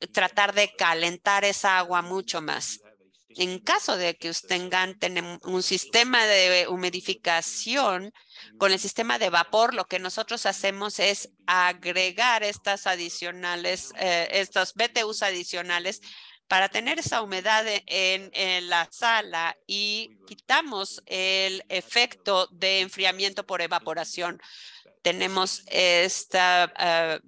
eh, tratar de calentar esa agua mucho más. En caso de que usted tengan un sistema de humidificación con el sistema de vapor, lo que nosotros hacemos es agregar estas adicionales, eh, estos BTUs adicionales para tener esa humedad e, en, la sala y quitamos el efecto de enfriamiento por evaporación. Tenemos esta eh,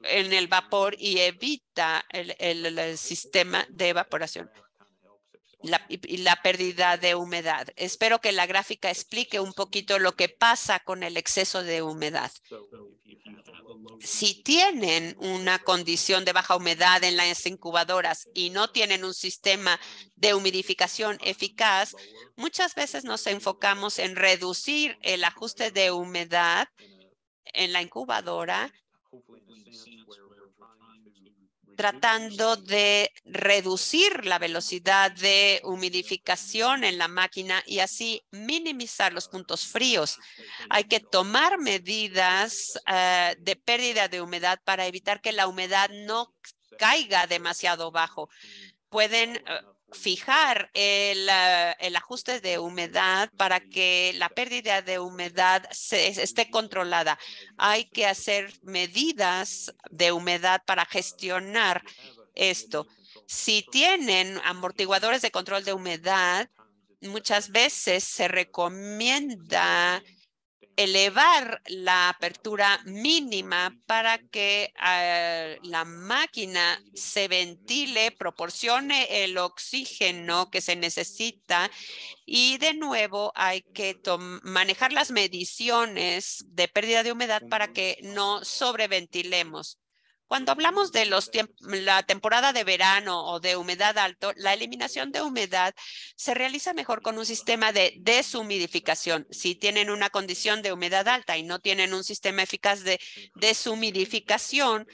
en el vapor y evita el sistema de evaporación la, y la pérdida de humedad. Espero que la gráfica explique un poquito lo que pasa con el exceso de humedad. Si tienen una condición de baja humedad en las incubadoras y no tienen un sistema de humidificación eficaz, muchas veces nos enfocamos en reducir el ajuste de humedad en la incubadora tratando de reducir la velocidad de humidificación en la máquina y así minimizar los puntos fríos. Hay que tomar medidas eh, de pérdida de humedad para evitar que la humedad no caiga demasiado bajo. Pueden eh, fijar ah, el, ajuste de humedad para que la pérdida de humedad esté controlada. Hay que hacer medidas de humedad para gestionar esto. Si tienen amortiguadores de control de humedad, muchas veces se recomienda elevar la apertura mínima para que eh, la máquina se ventile, proporcione el oxígeno que se necesita y de nuevo hay que manejar las mediciones de pérdida de humedad para que no sobreventilemos. Cuando hablamos de los la temporada de verano o de humedad alto, la eliminación de humedad se realiza mejor con un sistema de deshumidificación. Si tienen una condición de humedad alta y no tienen un sistema eficaz de deshumidificación,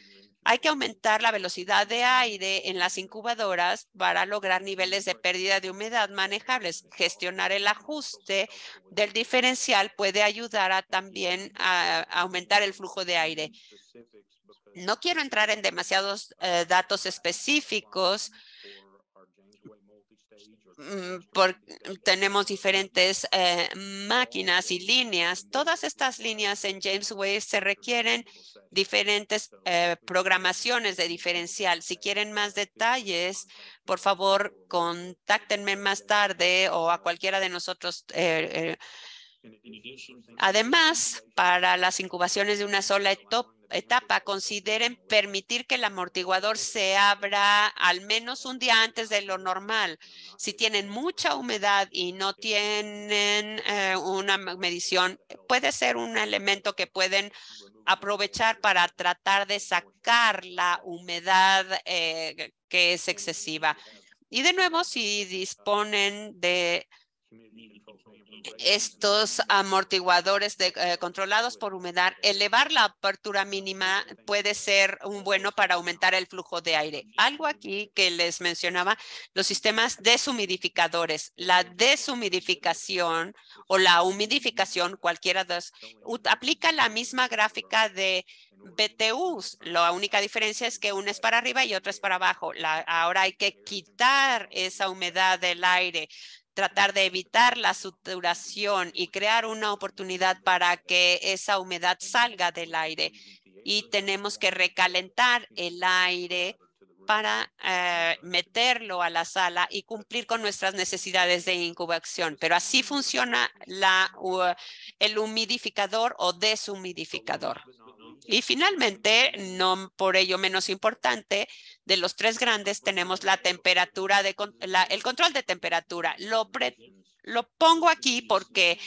hay que aumentar la velocidad de aire en las incubadoras para lograr niveles de pérdida de humedad manejables. Gestionar el ajuste del diferencial puede ayudar a también a aumentar el flujo de aire. No quiero entrar en demasiados eh, datos específicos mm, porque mm, tenemos diferentes eh, máquinas y líneas. Todas estas líneas en James Way se requieren diferentes eh, programaciones de diferencial. Si quieren más detalles, por favor, contáctenme más tarde o a cualquiera de nosotros Además, para las incubaciones de una sola etapa, consideren permitir que el amortiguador se abra al menos un día antes de lo normal. Si tienen mucha humedad y no tienen eh, una medición, puede ser un elemento que pueden aprovechar para tratar de sacar la humedad eh, que es excesiva. Y de nuevo, si disponen de estos amortiguadores de, eh, controlados por humedad, elevar la apertura mínima puede ser un bueno para aumentar el flujo de aire. Algo aquí que les mencionaba, los sistemas deshumidificadores, la deshumidificación o la humidificación, cualquiera de los, aplica la misma gráfica de BTUs. La única diferencia es que uno es para arriba y otro es para abajo. ahora hay que quitar esa humedad del aire tratar de evitar la saturación y crear una oportunidad para que esa humedad salga del aire. Y tenemos que recalentar el aire para eh, meterlo a la sala y cumplir con nuestras necesidades de incubación. Pero así funciona la, el humidificador o deshumidificador. Y finalmente, no por ello menos importante, de los tres grandes tenemos la temperatura de el control de temperatura. Lo, pongo aquí porque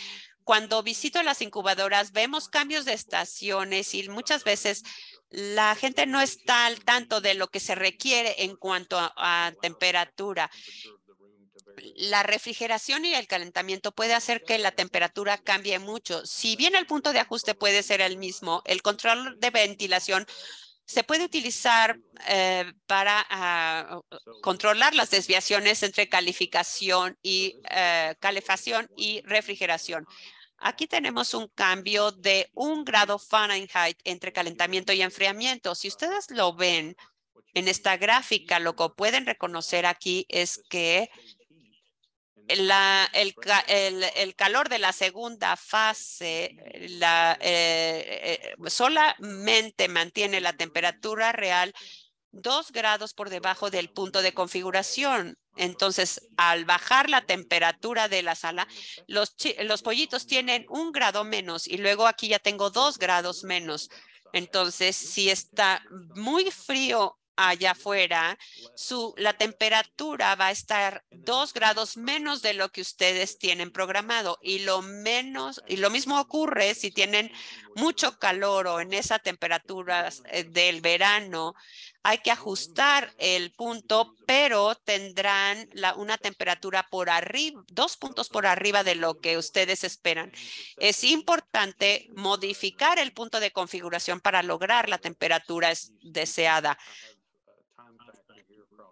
cuando visito las incubadoras vemos cambios de estaciones y muchas veces la gente no está al tanto de lo que se requiere en cuanto a temperatura la refrigeración y el calentamiento puede hacer que la temperatura cambie mucho. Si bien el punto de ajuste puede ser el mismo, el control de ventilación se puede utilizar eh, para ah, controlar las desviaciones entre calificación y eh, calefacción y refrigeración. Aquí tenemos un cambio de un grado Fahrenheit entre calentamiento y enfriamiento. Si ustedes lo ven en esta gráfica, lo que pueden reconocer aquí es que el, calor de la segunda fase eh, eh, eh, solamente mantiene la temperatura real dos grados por debajo del punto de configuración. Entonces, al bajar la temperatura de la sala, los, los pollitos tienen un grado menos y luego aquí ya tengo dos grados menos. Entonces, si está muy frío allá afuera, su, la temperatura va a estar dos grados menos de lo que ustedes tienen programado y lo menos y lo mismo ocurre si tienen mucho calor o en esa temperatura eh, del verano hay que ajustar el punto, pero tendrán una temperatura por arriba, dos puntos por arriba de lo que ustedes esperan. Es importante modificar el punto de configuración para lograr la temperatura deseada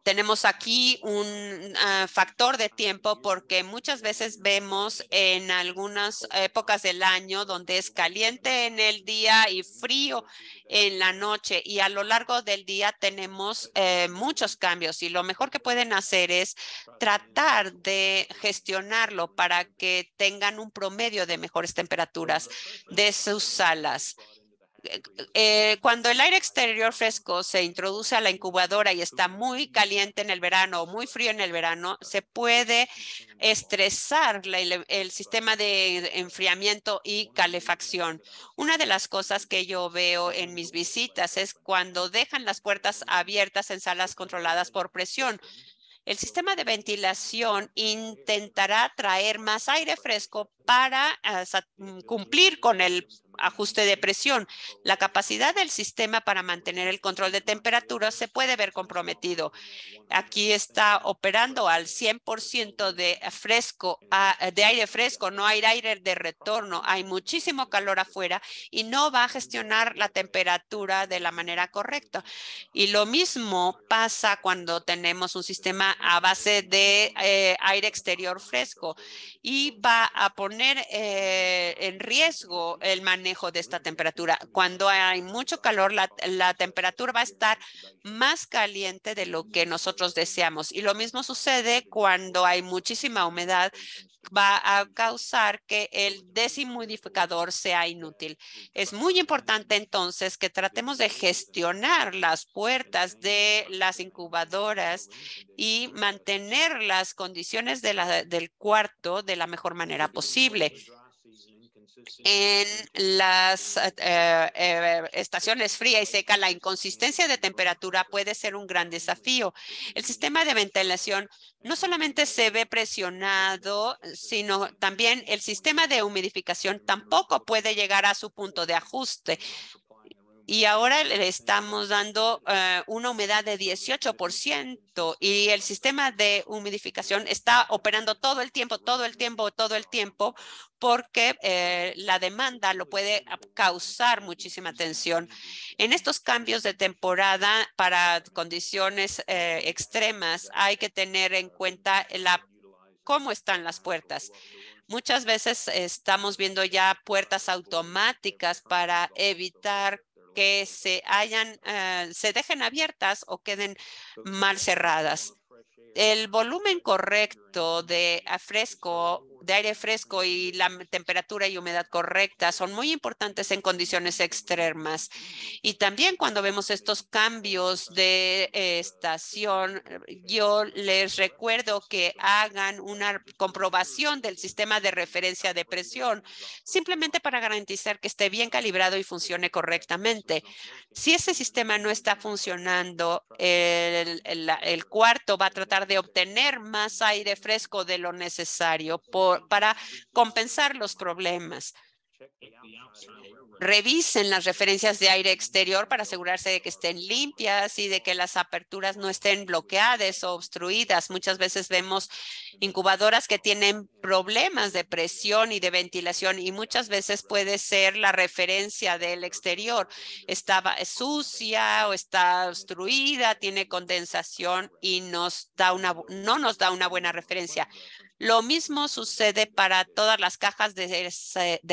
tenemos aquí un ah, factor de tiempo porque muchas veces vemos en algunas épocas del año donde es caliente en el día y frío en la noche y a lo largo del día tenemos eh, muchos cambios y lo mejor que pueden hacer es tratar de gestionarlo para que tengan un promedio de mejores temperaturas de sus salas. Eh, cuando el aire exterior fresco se introduce a la incubadora y está muy caliente en el verano o muy frío en el verano, se puede estresar el, sistema de enfriamiento y calefacción. Una de las cosas que yo veo en mis visitas es cuando dejan las puertas abiertas en salas controladas por presión. El sistema de ventilación intentará traer más aire fresco para ah, cumplir con el ajuste de presión. La capacidad del sistema para mantener el control de temperatura se puede ver comprometido. Aquí está operando al 100% de fresco, ah, de aire fresco, no hay aire de retorno, hay muchísimo calor afuera y no va a gestionar la temperatura de la manera correcta. Y lo mismo pasa cuando tenemos un sistema a base de eh, aire exterior fresco y va a poner eh, en riesgo el manejo de esta temperatura. Cuando hay mucho calor, la, temperatura va a estar más caliente de lo que nosotros deseamos. Y lo mismo sucede cuando hay muchísima humedad, va a causar que el deshumidificador sea inútil. Es muy importante entonces que tratemos de gestionar las puertas de las incubadoras y mantener las condiciones del cuarto de la mejor manera posible en las eh, eh, estaciones fría y seca, la inconsistencia de temperatura puede ser un gran desafío. El sistema de ventilación no solamente se ve presionado, sino también el sistema de humidificación tampoco puede llegar a su punto de ajuste y ahora le estamos dando eh, una humedad de 18% y el sistema de humidificación está operando todo el tiempo, todo el tiempo, todo el tiempo, porque eh, la demanda lo puede causar muchísima tensión. En estos cambios de temporada para condiciones eh, extremas hay que tener en cuenta la, cómo están las puertas. Muchas veces estamos viendo ya puertas automáticas para evitar que se hayan, eh, se dejen abiertas o queden mal cerradas. El volumen correcto de fresco, de aire fresco y la temperatura y humedad correcta son muy importantes en condiciones extremas. Y también cuando vemos estos cambios de estación, yo les recuerdo que hagan una comprobación del sistema de referencia de presión, simplemente para garantizar que esté bien calibrado y funcione correctamente. Si ese sistema no está funcionando, el, el cuarto va a tratar de obtener más aire refresco de lo necesario para compensar los problemas. Revisen las referencias de aire exterior para asegurarse de que estén limpias y de que las aperturas no estén bloqueadas o obstruidas. Muchas veces vemos incubadoras que tienen problemas de presión y de ventilación y muchas veces puede ser la referencia del exterior. Está sucia o está obstruida, tiene condensación y nos da una, no nos da una buena referencia. Lo mismo sucede para todas las cajas de,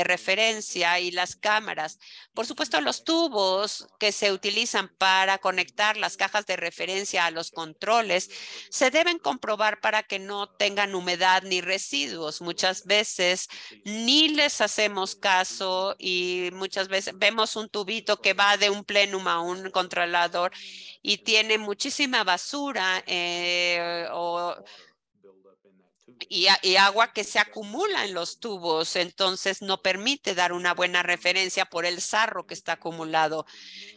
referencia y las cámaras. Por supuesto, los tubos que se utilizan para conectar las cajas de referencia a los controles se deben comprobar para que no tengan humedad ni residuos. Muchas veces ni les hacemos caso y muchas veces vemos un tubito que va de un plenum a un controlador y tiene muchísima basura eh, o y, agua que se acumula en los tubos, entonces no permite dar una buena referencia por el sarro que está acumulado.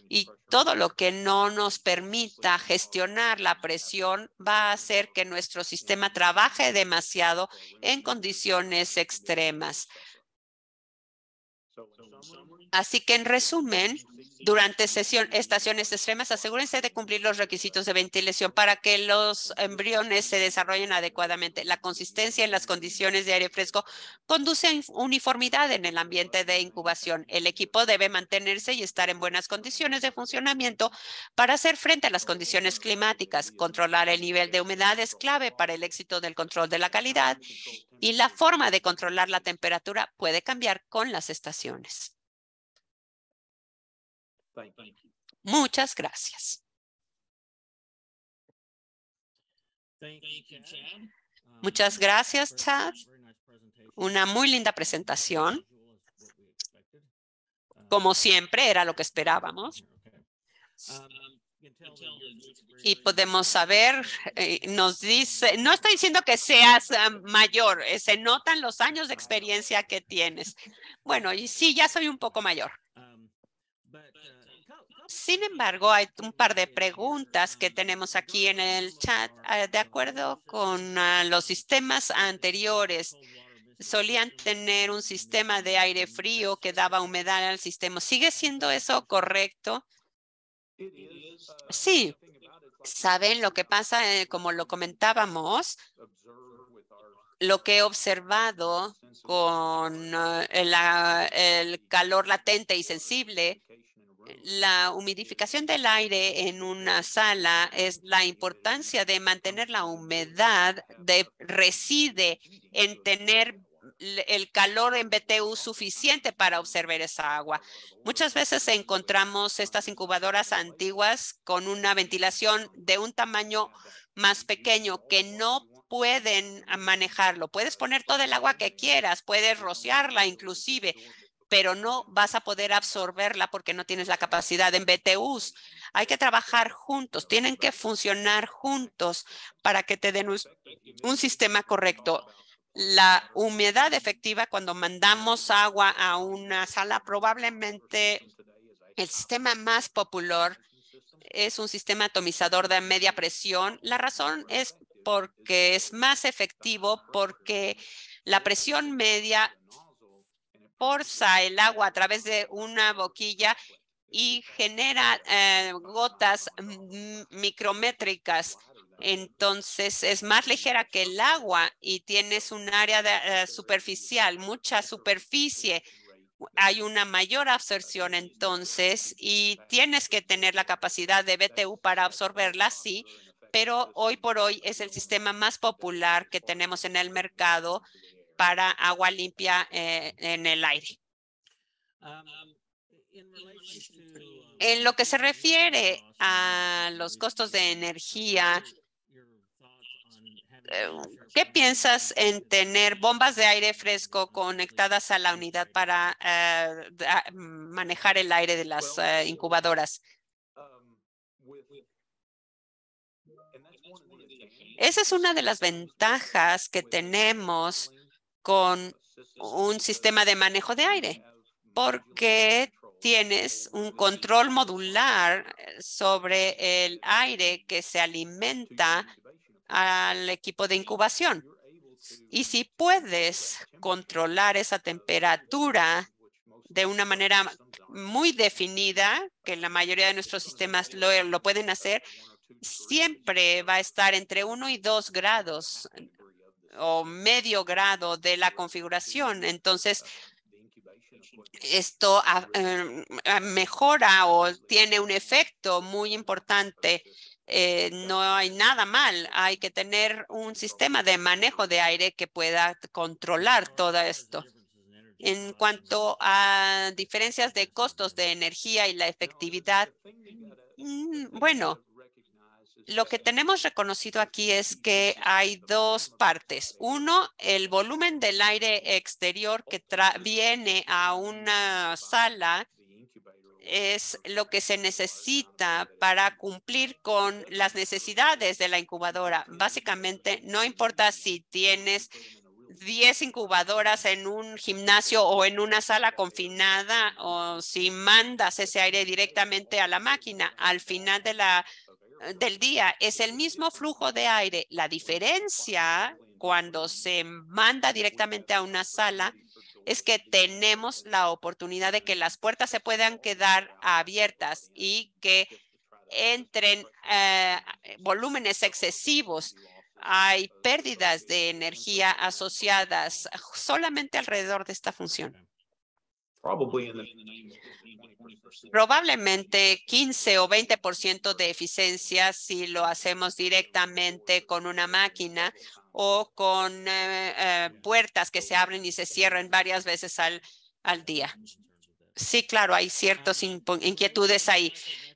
Y todo lo que no nos permita gestionar la presión va a hacer que nuestro sistema trabaje demasiado en condiciones extremas. Así que en resumen, durante estaciones extremas, asegúrense de cumplir los requisitos de ventilación para que los embriones se desarrollen adecuadamente. La consistencia en las condiciones de aire fresco conduce a uniformidad en el ambiente de incubación. El equipo debe mantenerse y estar en buenas condiciones de funcionamiento para hacer frente a las condiciones climáticas. Controlar el nivel de humedad es clave para el éxito del control de la calidad y la forma de controlar la temperatura puede cambiar con las estaciones. Muchas gracias. Um, Muchas gracias, Chad. Una muy linda presentación. Um, Como siempre, era lo que esperábamos. Um, y podemos saber, eh, nos dice, no está diciendo que seas eh, mayor, eh, se notan los años de experiencia que tienes. Bueno, y sí, ya soy un poco mayor. Sin embargo, hay un par de preguntas que tenemos aquí en el chat. Ah, de acuerdo con ah, los sistemas anteriores, solían tener un sistema de aire frío que daba humedad al sistema. ¿Sigue siendo eso correcto? Sí. ¿Saben lo que pasa? Eh, como lo comentábamos, lo que he observado con ah, el calor latente y sensible la humidificación del aire en una sala es la importancia de mantener la humedad, de, reside en tener el calor en BTU suficiente para observar esa agua. Muchas veces encontramos estas incubadoras antiguas con una ventilación de un tamaño más pequeño que no pueden manejarlo. Puedes poner toda el agua que quieras, puedes rociarla inclusive, pero no vas a poder absorberla porque no tienes la capacidad en BTUs. Hay que trabajar juntos, tienen que funcionar juntos para que te den un, sistema correcto. La humedad efectiva cuando mandamos agua a una sala, probablemente el sistema más popular es un sistema atomizador de media presión. La razón es porque es más efectivo, porque la presión media forza el agua a través de una boquilla y genera eh, gotas micrométricas. Entonces es más ligera que el agua y tienes un área eh, superficial, mucha superficie. Hay una mayor absorción entonces y tienes que tener la capacidad de BTU para absorberla, sí, pero hoy por hoy es el sistema más popular que tenemos en el mercado para agua limpia eh, en el aire. Ah, um, en lo que se refiere a los costos de energía, eh, ¿qué piensas en tener bombas de aire fresco conectadas a la unidad para eh, manejar el aire de las incubadoras? Um, Esa es una de las ventajas que tenemos con un sistema de manejo de aire, porque tienes un control modular eh, sobre el aire que se alimenta al equipo de incubación. Y si puedes controlar esa temperatura de una manera muy definida, que la mayoría de nuestros sistemas lo, pueden hacer, siempre va a estar entre 1 y 2 grados o medio grado de la configuración. Entonces, esto ah, eh, mejora o tiene un efecto muy importante. Eh, no hay nada mal. Hay que tener un sistema de manejo de aire que pueda controlar todo esto. En cuanto a diferencias de costos de energía y la efectividad, mm, bueno, lo que tenemos reconocido aquí es que hay dos partes. Uno, el volumen del aire exterior que viene a una sala es lo que se necesita para cumplir con las necesidades de la incubadora. Básicamente, no importa si tienes 10 incubadoras en un gimnasio o en una sala confinada o si mandas ese aire directamente a la máquina. Al final de la del día es el mismo flujo de aire. La diferencia cuando se manda directamente a una sala es que tenemos la oportunidad de que las puertas se puedan quedar abiertas y que entren eh, volúmenes excesivos. Hay pérdidas de energía asociadas solamente alrededor de esta función probablemente 15 o 20% de eficiencia si lo hacemos directamente con una máquina o con eh, eh, puertas que se abren y se cierran varias veces al, al día. Sí, claro, hay ciertas ah, inquietudes ahí.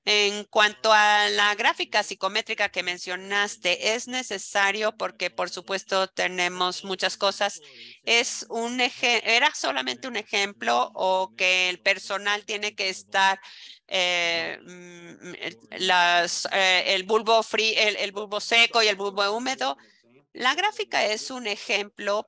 En cuanto a la gráfica psicométrica que mencionaste, es necesario porque, por supuesto, tenemos muchas cosas. Es un era solamente un ejemplo o que el personal tiene que estar eh, mm, eh, las, eh, el bulbo free, el bulbo seco y el bulbo húmedo. La gráfica es un ejemplo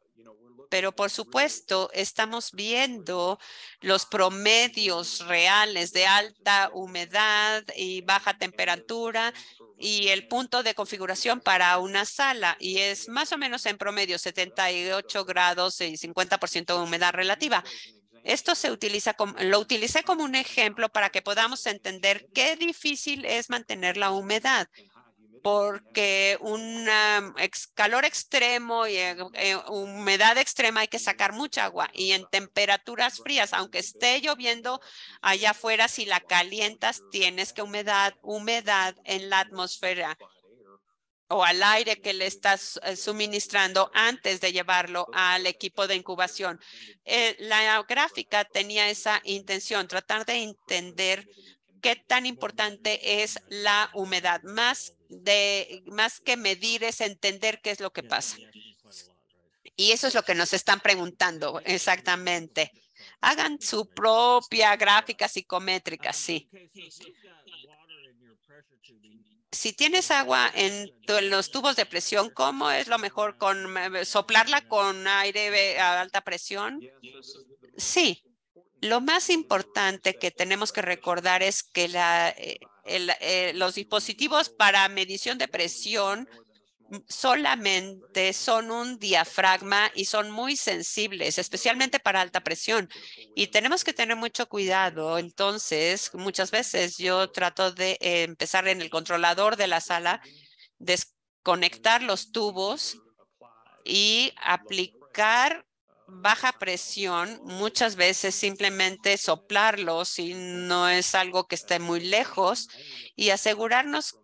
pero por supuesto estamos viendo los promedios reales de alta humedad y baja temperatura y el punto de configuración para una sala y es más o menos en promedio 78 grados y 50% de humedad relativa. Esto se utiliza como, lo utilicé como un ejemplo para que podamos entender qué difícil es mantener la humedad porque un calor extremo y eh, eh, humedad extrema hay que sacar mucha agua y en temperaturas frías, aunque esté lloviendo allá afuera, si la calientas tienes que humedad, humedad en la atmósfera o al aire que le estás eh, suministrando antes de llevarlo al equipo de incubación. la gráfica tenía esa intención, tratar de entender qué tan importante es la humedad. Más de más que medir es entender qué es lo que pasa. Ah, y eso es lo que nos están preguntando ah, exactamente. Hagan su ah, propia gráfica psicométrica, sí. Si tienes agua en, los tubos de presión, ¿cómo es lo mejor con eh, soplarla con aire eh, a alta presión? Sí. Lo más importante que tenemos que recordar es que la, eh, eh, los dispositivos para medición de presión solamente son un diafragma y son muy sensibles, especialmente para alta presión. Y tenemos que tener mucho cuidado. Entonces, muchas veces yo trato de empezar en el controlador de la sala, desconectar los tubos y aplicar baja presión, muchas veces simplemente soplarlo si no es algo que esté muy lejos y asegurarnos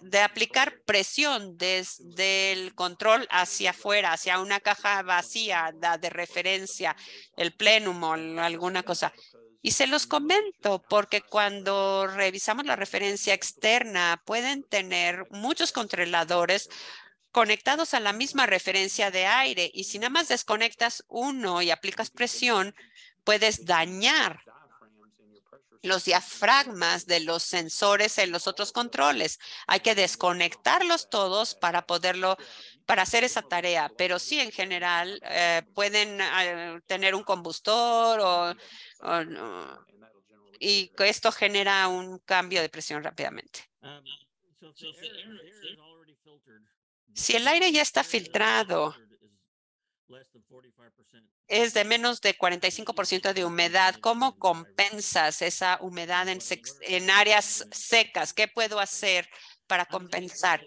de aplicar presión desde el control hacia afuera, hacia una caja vacía de referencia, el plenum o alguna cosa. Y se los comento porque cuando revisamos la referencia externa pueden tener muchos controladores conectados a la misma referencia de aire y si nada más desconectas uno y aplicas presión, puedes dañar los diafragmas de los sensores en los otros controles. Hay que desconectarlos todos para poderlo, para hacer esa tarea. Pero sí, en general, eh, pueden eh, tener un combustor o, y esto genera un cambio de presión rápidamente. Um, si el aire ya está filtrado, es de menos de 45% de humedad. ¿Cómo compensas esa humedad en, áreas secas? ¿Qué puedo hacer para compensar?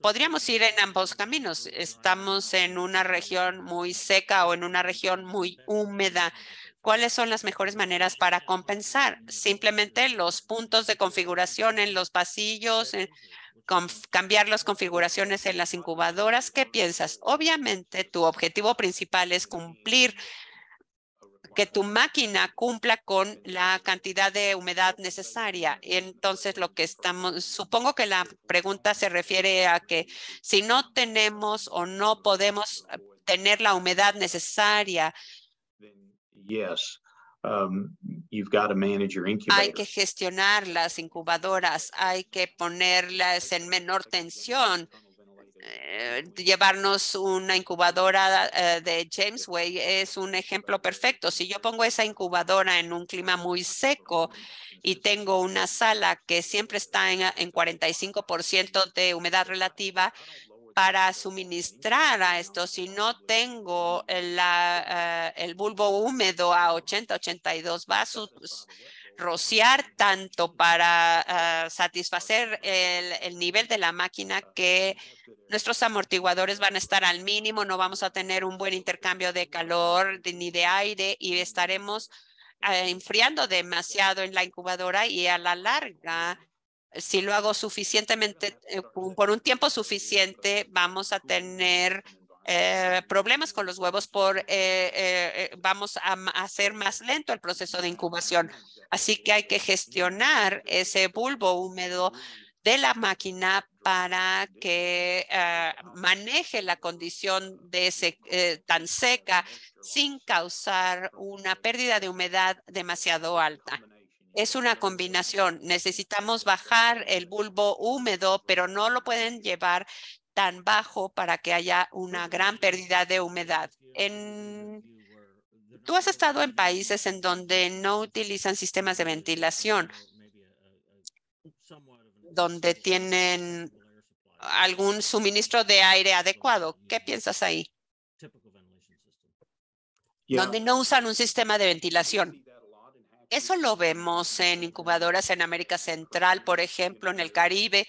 Podríamos ir en ambos caminos. Estamos en una región muy seca o en una región muy húmeda. ¿Cuáles son las mejores maneras para compensar? Simplemente los puntos de configuración en los pasillos, cambiar las configuraciones en las incubadoras, ¿qué piensas? Obviamente, tu objetivo principal es cumplir que tu máquina cumpla con la cantidad de humedad necesaria. Entonces, lo que estamos, supongo que la pregunta se refiere a que si no tenemos o no podemos tener la humedad necesaria, Yes. Um, hay que gestionar las incubadoras, hay que ponerlas en menor tensión. Eh, llevarnos una incubadora eh, de James Way es un ejemplo perfecto. Si yo pongo esa incubadora en un clima muy seco y tengo una sala que siempre está en, en 45% de humedad relativa, para suministrar a esto. Si no tengo el ah, bulbo húmedo a 80, 82 vasos, pues, rociar tanto para ah, satisfacer el, nivel de la máquina que nuestros amortiguadores van a estar al mínimo, no vamos a tener un buen intercambio de calor ni de aire y estaremos ah, enfriando demasiado en la incubadora y a la larga si lo hago suficientemente, eh, por un tiempo suficiente, vamos a tener eh, problemas con los huevos por, eh, vamos a hacer más lento el proceso de incubación. Así que hay que gestionar ese bulbo húmedo de la máquina para que maneje la condición de ese, tan seca sin causar una pérdida de humedad demasiado alta es una combinación. Necesitamos bajar el bulbo húmedo, pero no lo pueden llevar tan bajo para que haya una gran pérdida de humedad. tú has estado en países en donde no utilizan sistemas de ventilación, donde tienen algún suministro de aire adecuado. ¿Qué piensas ahí? Donde no usan un sistema de ventilación. Eso lo vemos en incubadoras en América Central, por ejemplo, en el Caribe,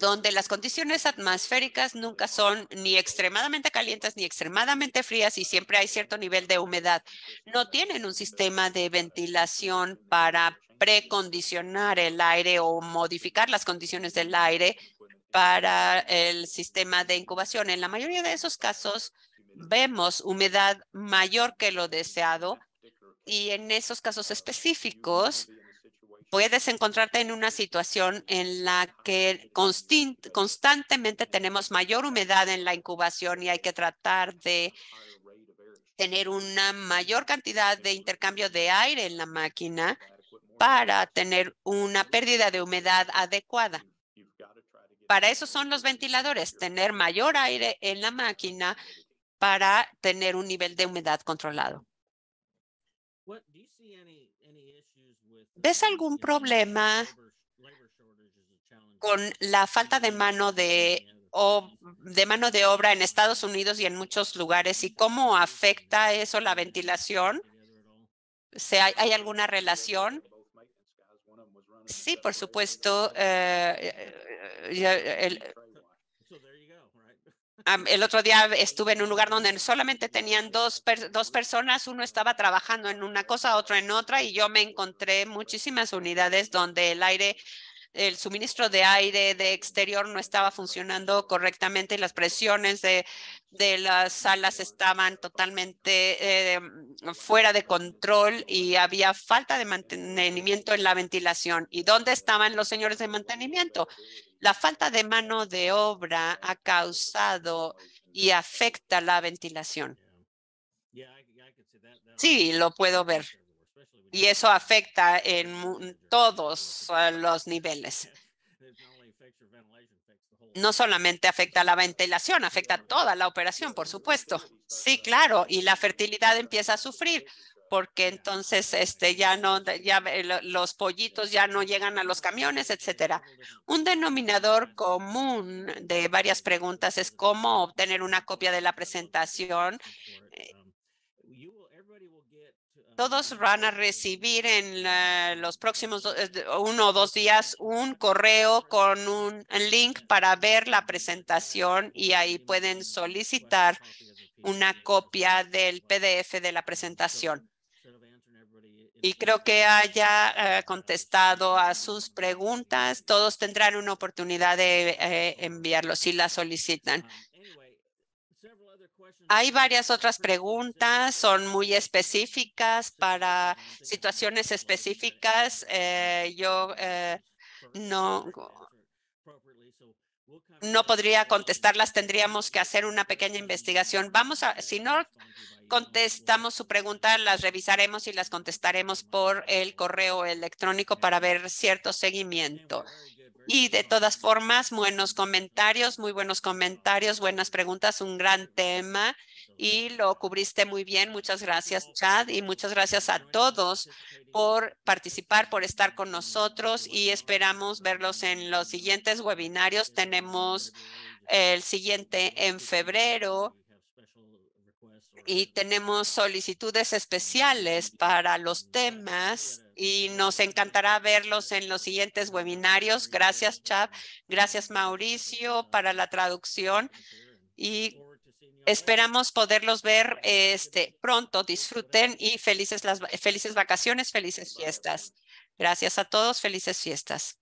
donde las condiciones atmosféricas nunca son ni extremadamente calientes ni extremadamente frías y siempre hay cierto nivel de humedad. No tienen un sistema de ventilación para precondicionar el aire o modificar las condiciones del aire para el sistema de incubación. En la mayoría de esos casos vemos humedad mayor que lo deseado y en esos casos específicos puedes encontrarte en una situación en la que constantemente tenemos mayor humedad en la incubación y hay que tratar de tener una mayor cantidad de intercambio de aire en la máquina para tener una pérdida de humedad adecuada. Para eso son los ventiladores, tener mayor aire en la máquina para tener un nivel de humedad controlado. ¿Ves algún problema con la falta de mano de, de mano de obra en Estados Unidos y en muchos lugares? ¿Y cómo afecta eso la ventilación? hay, alguna relación? Sí, por supuesto. Eh, eh, eh, el, Ah, el otro día estuve en un lugar donde solamente tenían dos, dos personas, uno estaba trabajando en una cosa, otro en otra, y yo me encontré muchísimas unidades donde el aire el suministro de aire de exterior no estaba funcionando correctamente, las presiones de, las salas estaban totalmente eh, fuera de control y había falta de mantenimiento en la ventilación. ¿Y dónde estaban los señores de mantenimiento? La falta de mano de obra ha causado y afecta la ventilación. Sí, lo puedo ver y eso afecta en todos eh, los niveles. No solamente afecta la ventilación, afecta toda la operación, por supuesto. Sí, claro, y la fertilidad empieza a sufrir porque entonces este ya no los pollitos ya no llegan a los camiones, etcétera. Un denominador común de varias preguntas es cómo obtener una copia de la presentación eh, todos van a recibir en los próximos eh, uno o dos días un correo con un link para ver la presentación y ahí pueden solicitar una copia del PDF de la presentación. Y creo que haya eh, contestado a sus preguntas. Todos tendrán una oportunidad de enviarlos eh, enviarlo si la solicitan. Hay varias otras preguntas, son muy específicas para situaciones específicas. Eh, yo eh, no, no podría contestarlas, tendríamos que hacer una pequeña investigación. Vamos a, si no contestamos su pregunta, las revisaremos y las contestaremos por el correo electrónico para ver cierto seguimiento. Y de todas formas, buenos comentarios, muy buenos comentarios, buenas preguntas, un gran tema y lo cubriste muy bien. Muchas gracias, Chad, y muchas gracias a todos por participar, por estar con nosotros y esperamos verlos en los siguientes webinarios. Tenemos el siguiente en febrero y tenemos solicitudes especiales para los temas y nos encantará verlos en los siguientes webinarios. Gracias, Chad. Gracias, Mauricio, para la traducción y esperamos poderlos ver este, pronto. Disfruten y felices, las, felices vacaciones, felices fiestas. Gracias a todos, felices fiestas.